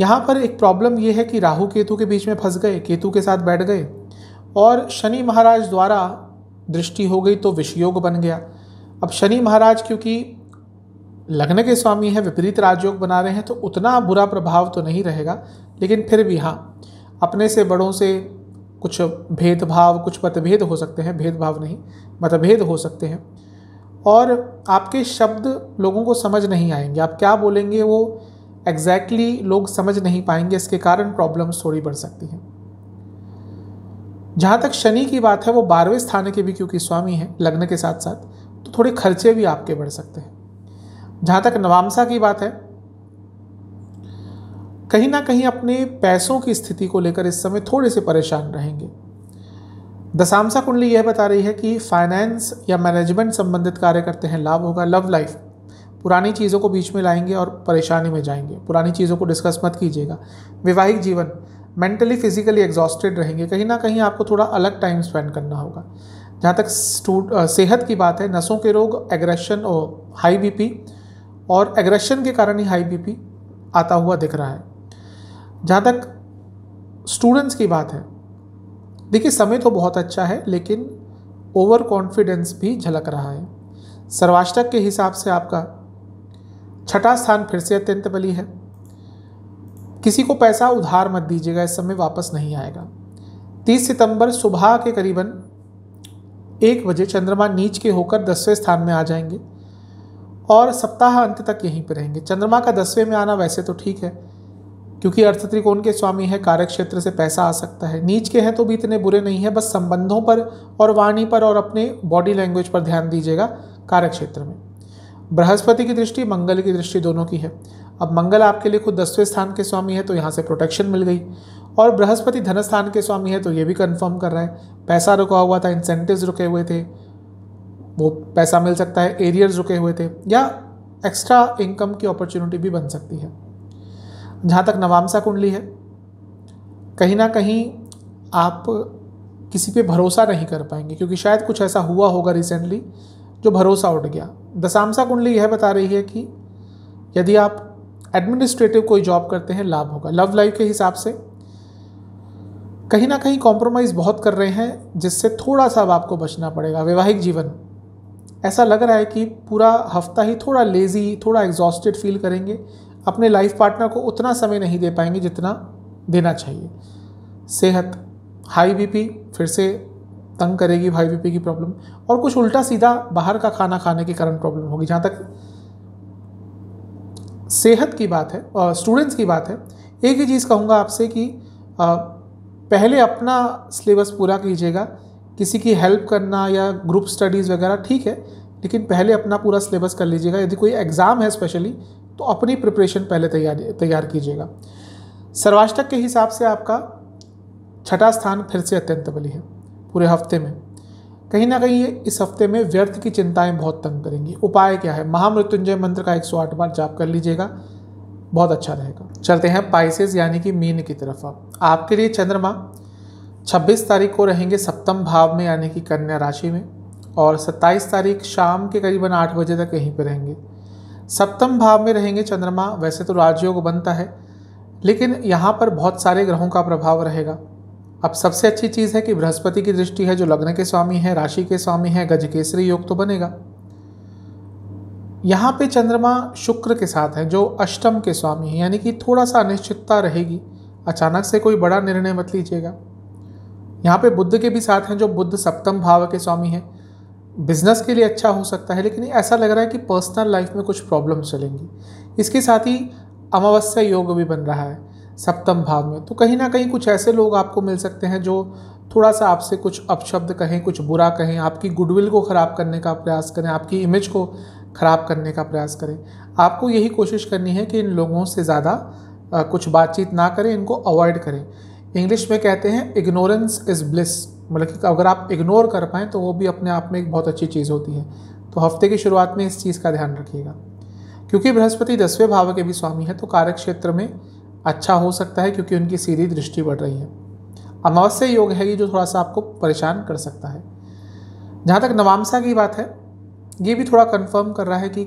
यहाँ पर एक प्रॉब्लम ये है कि राहु केतु के बीच में फंस गए केतु के साथ बैठ गए और शनि महाराज द्वारा दृष्टि हो गई तो विषयोग बन गया अब शनि महाराज क्योंकि लग्न के स्वामी हैं विपरीत राजयोग बना रहे हैं तो उतना बुरा प्रभाव तो नहीं रहेगा लेकिन फिर भी हाँ अपने से बड़ों से कुछ भेदभाव कुछ मतभेद हो सकते हैं भेदभाव नहीं मतभेद हो सकते हैं और आपके शब्द लोगों को समझ नहीं आएंगे आप क्या बोलेंगे वो एग्जैक्टली exactly लोग समझ नहीं पाएंगे इसके कारण प्रॉब्लम्स थोड़ी बढ़ सकती हैं जहाँ तक शनि की बात है वो बारहवें स्थान के भी क्योंकि स्वामी है लग्न के साथ साथ तो थोड़े खर्चे भी आपके बढ़ सकते हैं जहाँ तक नवामसा की बात है कहीं ना कहीं अपने पैसों की स्थिति को लेकर इस समय थोड़े से परेशान रहेंगे दशामसा कुंडली यह बता रही है कि फाइनेंस या मैनेजमेंट संबंधित कार्य करते हैं लाभ होगा लव लाइफ पुरानी चीज़ों को बीच में लाएंगे और परेशानी में जाएंगे पुरानी चीज़ों को डिस्कस मत कीजिएगा वैवाहिक जीवन मेंटली फिजिकली एग्जॉस्टेड रहेंगे कहीं ना कहीं आपको थोड़ा अलग टाइम स्पेंड करना होगा जहाँ तक सेहत की बात है नसों के रोग एग्रेशन और हाई बी और एग्रेशन के कारण ही हाई बी आता हुआ दिख रहा है जहाँ तक स्टूडेंट्स की बात है देखिए समय तो बहुत अच्छा है लेकिन ओवर कॉन्फिडेंस भी झलक रहा है सर्वाष्टक के हिसाब से आपका छठा स्थान फिर से अत्यंत बली है किसी को पैसा उधार मत दीजिएगा इस समय वापस नहीं आएगा 30 सितंबर सुबह के करीबन एक बजे चंद्रमा नीच के होकर दसवें स्थान में आ जाएंगे और सप्ताह अंत तक यहीं पर रहेंगे चंद्रमा का दसवें में आना वैसे तो ठीक है क्योंकि अर्थ त्रिकोण के स्वामी है कार्यक्षेत्र से पैसा आ सकता है नीच के हैं तो भी इतने बुरे नहीं हैं बस संबंधों पर और वाणी पर और अपने बॉडी लैंग्वेज पर ध्यान दीजिएगा कार्यक्षेत्र में बृहस्पति की दृष्टि मंगल की दृष्टि दोनों की है अब मंगल आपके लिए खुद दसवें स्थान के स्वामी है तो यहाँ से प्रोटेक्शन मिल गई और बृहस्पति धन स्थान के स्वामी है तो ये भी कंफर्म कर रहा है पैसा रुका हुआ था इंसेंटिव्स रुके हुए थे वो पैसा मिल सकता है एरियर्स रुके हुए थे या एक्स्ट्रा इनकम की अपॉर्चुनिटी भी बन सकती है जहाँ तक नवामसा कुंडली है कहीं ना कहीं आप किसी पे भरोसा नहीं कर पाएंगे क्योंकि शायद कुछ ऐसा हुआ होगा रिसेंटली जो भरोसा उठ गया दशामसा कुंडली यह बता रही है कि यदि आप एडमिनिस्ट्रेटिव कोई जॉब करते हैं लाभ होगा लव लाइफ के हिसाब से कहीं ना कहीं कॉम्प्रोमाइज़ बहुत कर रहे हैं जिससे थोड़ा सा अब आपको बचना पड़ेगा वैवाहिक जीवन ऐसा लग रहा है कि पूरा हफ्ता ही थोड़ा लेज़ी थोड़ा एग्जॉस्टेड फील करेंगे अपने लाइफ पार्टनर को उतना समय नहीं दे पाएंगे जितना देना चाहिए सेहत हाई बीपी फिर से तंग करेगी भाई बीपी की प्रॉब्लम और कुछ उल्टा सीधा बाहर का खाना खाने के कारण प्रॉब्लम होगी जहाँ तक सेहत की बात है स्टूडेंट्स की बात है एक ही चीज़ कहूँगा आपसे कि आ, पहले अपना सिलेबस पूरा कीजिएगा किसी की हेल्प करना या ग्रुप स्टडीज़ वगैरह ठीक है लेकिन पहले अपना पूरा सिलेबस कर लीजिएगा यदि कोई एग्ज़ाम है स्पेशली तो अपनी प्रिपरेशन पहले तैयार तैयार कीजिएगा सर्वाष्टक के हिसाब से आपका छठा स्थान फिर से अत्यंत बली है पूरे हफ्ते में कहीं ना कहीं ये इस हफ्ते में व्यर्थ की चिंताएं बहुत तंग करेंगी उपाय क्या है महामृत्युंजय मंत्र का एक सौ आठ बार जाप कर लीजिएगा बहुत अच्छा रहेगा चलते हैं पाइसेस यानी कि मीन की तरफ आप आपके लिए चंद्रमा 26 तारीख को रहेंगे सप्तम भाव में यानी कि कन्या राशि में और 27 तारीख शाम के करीबन आठ बजे तक यहीं पर रहेंगे सप्तम भाव में रहेंगे चंद्रमा वैसे तो राजयोग बनता है लेकिन यहाँ पर बहुत सारे ग्रहों का प्रभाव रहेगा अब सबसे अच्छी चीज़ है कि बृहस्पति की दृष्टि है जो लग्न के स्वामी है राशि के स्वामी है गज केसरी योग तो बनेगा यहाँ पे चंद्रमा शुक्र के साथ है जो अष्टम के स्वामी है यानी कि थोड़ा सा अनिश्चितता रहेगी अचानक से कोई बड़ा निर्णय मत लीजिएगा यहाँ पे बुद्ध के भी साथ हैं जो बुद्ध सप्तम भाव के स्वामी हैं बिजनेस के लिए अच्छा हो सकता है लेकिन ऐसा लग रहा है कि पर्सनल लाइफ में कुछ प्रॉब्लम चलेंगी इसके साथ ही अमावस्या योग भी बन रहा है सप्तम भाव में तो कहीं ना कहीं कुछ ऐसे लोग आपको मिल सकते हैं जो थोड़ा सा आपसे कुछ अपशब्द कहें कुछ बुरा कहें आपकी गुडविल को ख़राब करने का प्रयास करें आपकी इमेज को ख़राब करने का प्रयास करें आपको यही कोशिश करनी है कि इन लोगों से ज़्यादा कुछ बातचीत ना करें इनको अवॉइड करें इंग्लिश में कहते हैं इग्नोरेंस इज़ ब्लिस मतलब कि अगर आप इग्नोर कर पाएँ तो वो भी अपने आप में एक बहुत अच्छी चीज़ होती है तो हफ्ते की शुरुआत में इस चीज़ का ध्यान रखिएगा क्योंकि बृहस्पति दसवें भाव के भी स्वामी है तो कार्य में अच्छा हो सकता है क्योंकि उनकी सीधी दृष्टि बढ़ रही है अमावस्या योग है ये जो थोड़ा सा आपको परेशान कर सकता है जहाँ तक नवामसा की बात है ये भी थोड़ा कंफर्म कर रहा है कि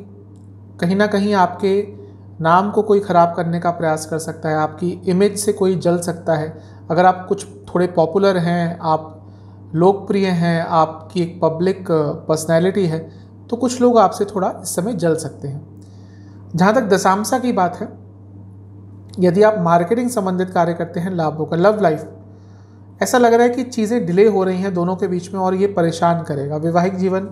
कहीं ना कहीं आपके नाम को कोई ख़राब करने का प्रयास कर सकता है आपकी इमेज से कोई जल सकता है अगर आप कुछ थोड़े पॉपुलर हैं आप लोकप्रिय हैं आपकी एक पब्लिक पर्सनैलिटी है तो कुछ लोग आपसे थोड़ा इस समय जल सकते हैं जहाँ तक दशामसा की बात है यदि आप मार्केटिंग संबंधित कार्य करते हैं लाभ होगा लव लाइफ ऐसा लग रहा है कि चीज़ें डिले हो रही हैं दोनों के बीच में और ये परेशान करेगा वैवाहिक जीवन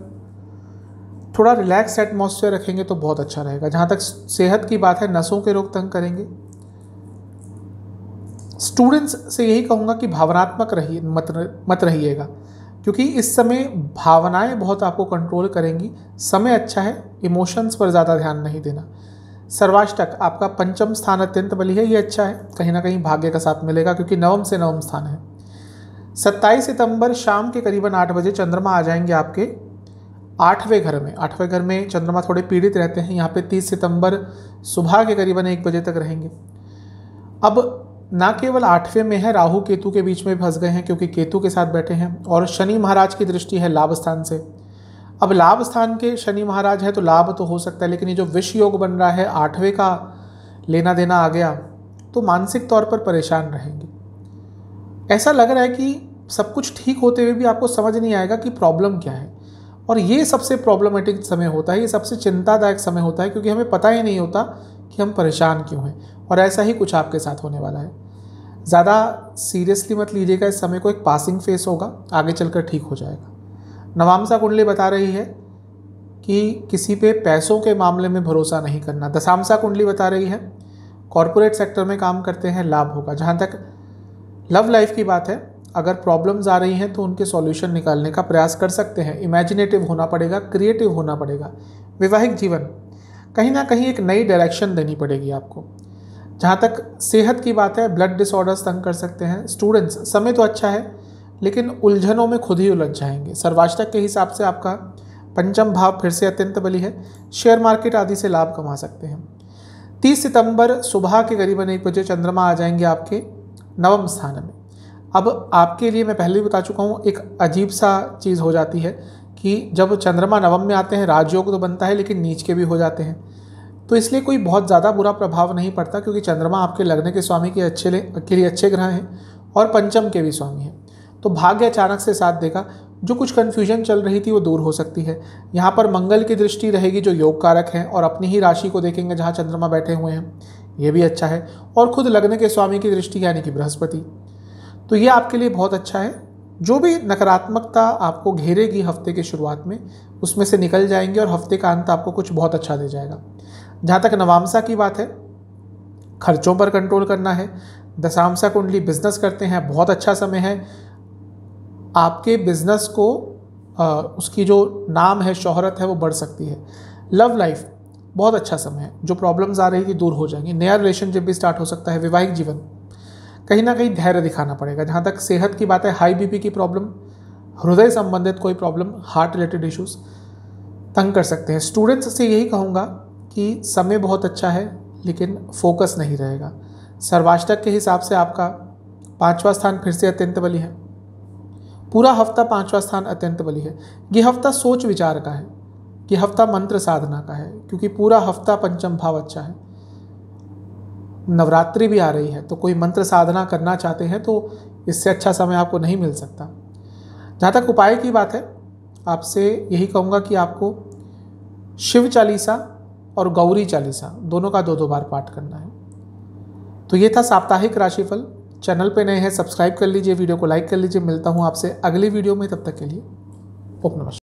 थोड़ा रिलैक्स एटमोसफेयर रखेंगे तो बहुत अच्छा रहेगा जहाँ तक सेहत की बात है नसों के रोग तंग करेंगे स्टूडेंट्स से यही कहूँगा कि भावनात्मक रहिए मत मत रहिएगा क्योंकि इस समय भावनाएं बहुत आपको कंट्रोल करेंगी समय अच्छा है इमोशंस पर ज़्यादा ध्यान नहीं देना सर्वाष्टक आपका पंचम स्थान अत्यंत बलि है ये अच्छा है कहीं ना कहीं भाग्य का साथ मिलेगा क्योंकि नवम से नवम स्थान है सत्ताईस सितंबर शाम के करीबन आठ बजे चंद्रमा आ जाएंगे आपके आठवें घर में आठवें घर में चंद्रमा थोड़े पीड़ित रहते हैं यहाँ पे तीस सितंबर सुबह के करीबन एक बजे तक रहेंगे अब ना केवल आठवें में है राहु केतु के बीच में फंस गए हैं क्योंकि केतु के साथ बैठे हैं और शनि महाराज की दृष्टि है लाभ स्थान से अब लाभ स्थान के शनि महाराज है तो लाभ तो हो सकता है लेकिन ये जो विश्व योग बन रहा है आठवें का लेना देना आ गया तो मानसिक तौर पर परेशान रहेंगे ऐसा लग रहा है कि सब कुछ ठीक होते हुए भी आपको समझ नहीं आएगा कि प्रॉब्लम क्या है और ये सबसे प्रॉब्लमेटिक समय होता है ये सबसे चिंतादायक समय होता है क्योंकि हमें पता ही नहीं होता कि हम परेशान क्यों हैं और ऐसा ही कुछ आपके साथ होने वाला है ज़्यादा सीरियसली मत लीजिएगा इस समय को एक पासिंग फेस होगा आगे चलकर ठीक हो जाएगा नवामसा कुंडली बता रही है कि किसी पे पैसों के मामले में भरोसा नहीं करना दशामसा कुंडली बता रही है कॉरपोरेट सेक्टर में काम करते हैं लाभ होगा जहाँ तक लव लाइफ की बात है अगर प्रॉब्लम्स आ रही हैं तो उनके सॉल्यूशन निकालने का प्रयास कर सकते हैं इमेजिनेटिव होना पड़ेगा क्रिएटिव होना पड़ेगा वैवाहिक जीवन कहीं ना कहीं एक नई डायरेक्शन देनी पड़ेगी आपको जहाँ तक सेहत की बात है ब्लड डिसऑर्डर्स तंग कर सकते हैं स्टूडेंट्स समय तो अच्छा है लेकिन उलझनों में खुद ही उलझ जाएंगे सर्वाष्टक के हिसाब से आपका पंचम भाव फिर से अत्यंत बली है शेयर मार्केट आदि से लाभ कमा सकते हैं तीस सितंबर सुबह के करीबन एक बजे चंद्रमा आ जाएंगे आपके नवम स्थान में अब आपके लिए मैं पहले भी बता चुका हूँ एक अजीब सा चीज़ हो जाती है कि जब चंद्रमा नवम में आते हैं राजयोग तो बनता है लेकिन नीच के भी हो जाते हैं तो इसलिए कोई बहुत ज़्यादा बुरा प्रभाव नहीं पड़ता क्योंकि चंद्रमा आपके लगने के स्वामी के अच्छे के लिए अच्छे ग्रह हैं और पंचम के भी स्वामी हैं तो भाग्य अचानक से साथ देगा जो कुछ कन्फ्यूजन चल रही थी वो दूर हो सकती है यहाँ पर मंगल की दृष्टि रहेगी जो योग कारक है और अपनी ही राशि को देखेंगे जहाँ चंद्रमा बैठे हुए हैं ये भी अच्छा है और खुद लग्न के स्वामी की दृष्टि यानी कि बृहस्पति तो ये आपके लिए बहुत अच्छा है जो भी नकारात्मकता आपको घेरेगी हफ्ते के शुरुआत में उसमें से निकल जाएंगे और हफ्ते का अंत आपको कुछ बहुत अच्छा दे जाएगा जहाँ तक नवामसा की बात है खर्चों पर कंट्रोल करना है दशामसा कुंडली बिजनेस करते हैं बहुत अच्छा समय है आपके बिज़नेस को आ, उसकी जो नाम है शोहरत है वो बढ़ सकती है लव लाइफ बहुत अच्छा समय है जो प्रॉब्लम्स आ रही थी दूर हो जाएंगी नया रिलेशनशिप भी स्टार्ट हो सकता है वैवाहिक जीवन कहीं ना कहीं धैर्य दिखाना पड़ेगा जहाँ तक सेहत की बात है हाई बी की प्रॉब्लम हृदय संबंधित कोई प्रॉब्लम हार्ट रिलेटेड इश्यूज़ तंग कर सकते हैं स्टूडेंट्स से यही कहूँगा कि समय बहुत अच्छा है लेकिन फोकस नहीं रहेगा सर्वाष्टक के हिसाब से आपका पाँचवा स्थान फिर से अत्यंत बली है पूरा हफ्ता पांचवा स्थान अत्यंत बली है यह हफ्ता सोच विचार का है यह हफ्ता मंत्र साधना का है क्योंकि पूरा हफ्ता पंचम भाव अच्छा है नवरात्रि भी आ रही है तो कोई मंत्र साधना करना चाहते हैं तो इससे अच्छा समय आपको नहीं मिल सकता जहाँ तक उपाय की बात है आपसे यही कहूँगा कि आपको शिव चालीसा और गौरी चालीसा दोनों का दो दो बार पाठ करना है तो ये था साप्ताहिक राशिफल चैनल पे नए हैं सब्सक्राइब कर लीजिए वीडियो को लाइक कर लीजिए मिलता हूँ आपसे अगली वीडियो में तब तक के लिए ओप नमस्कार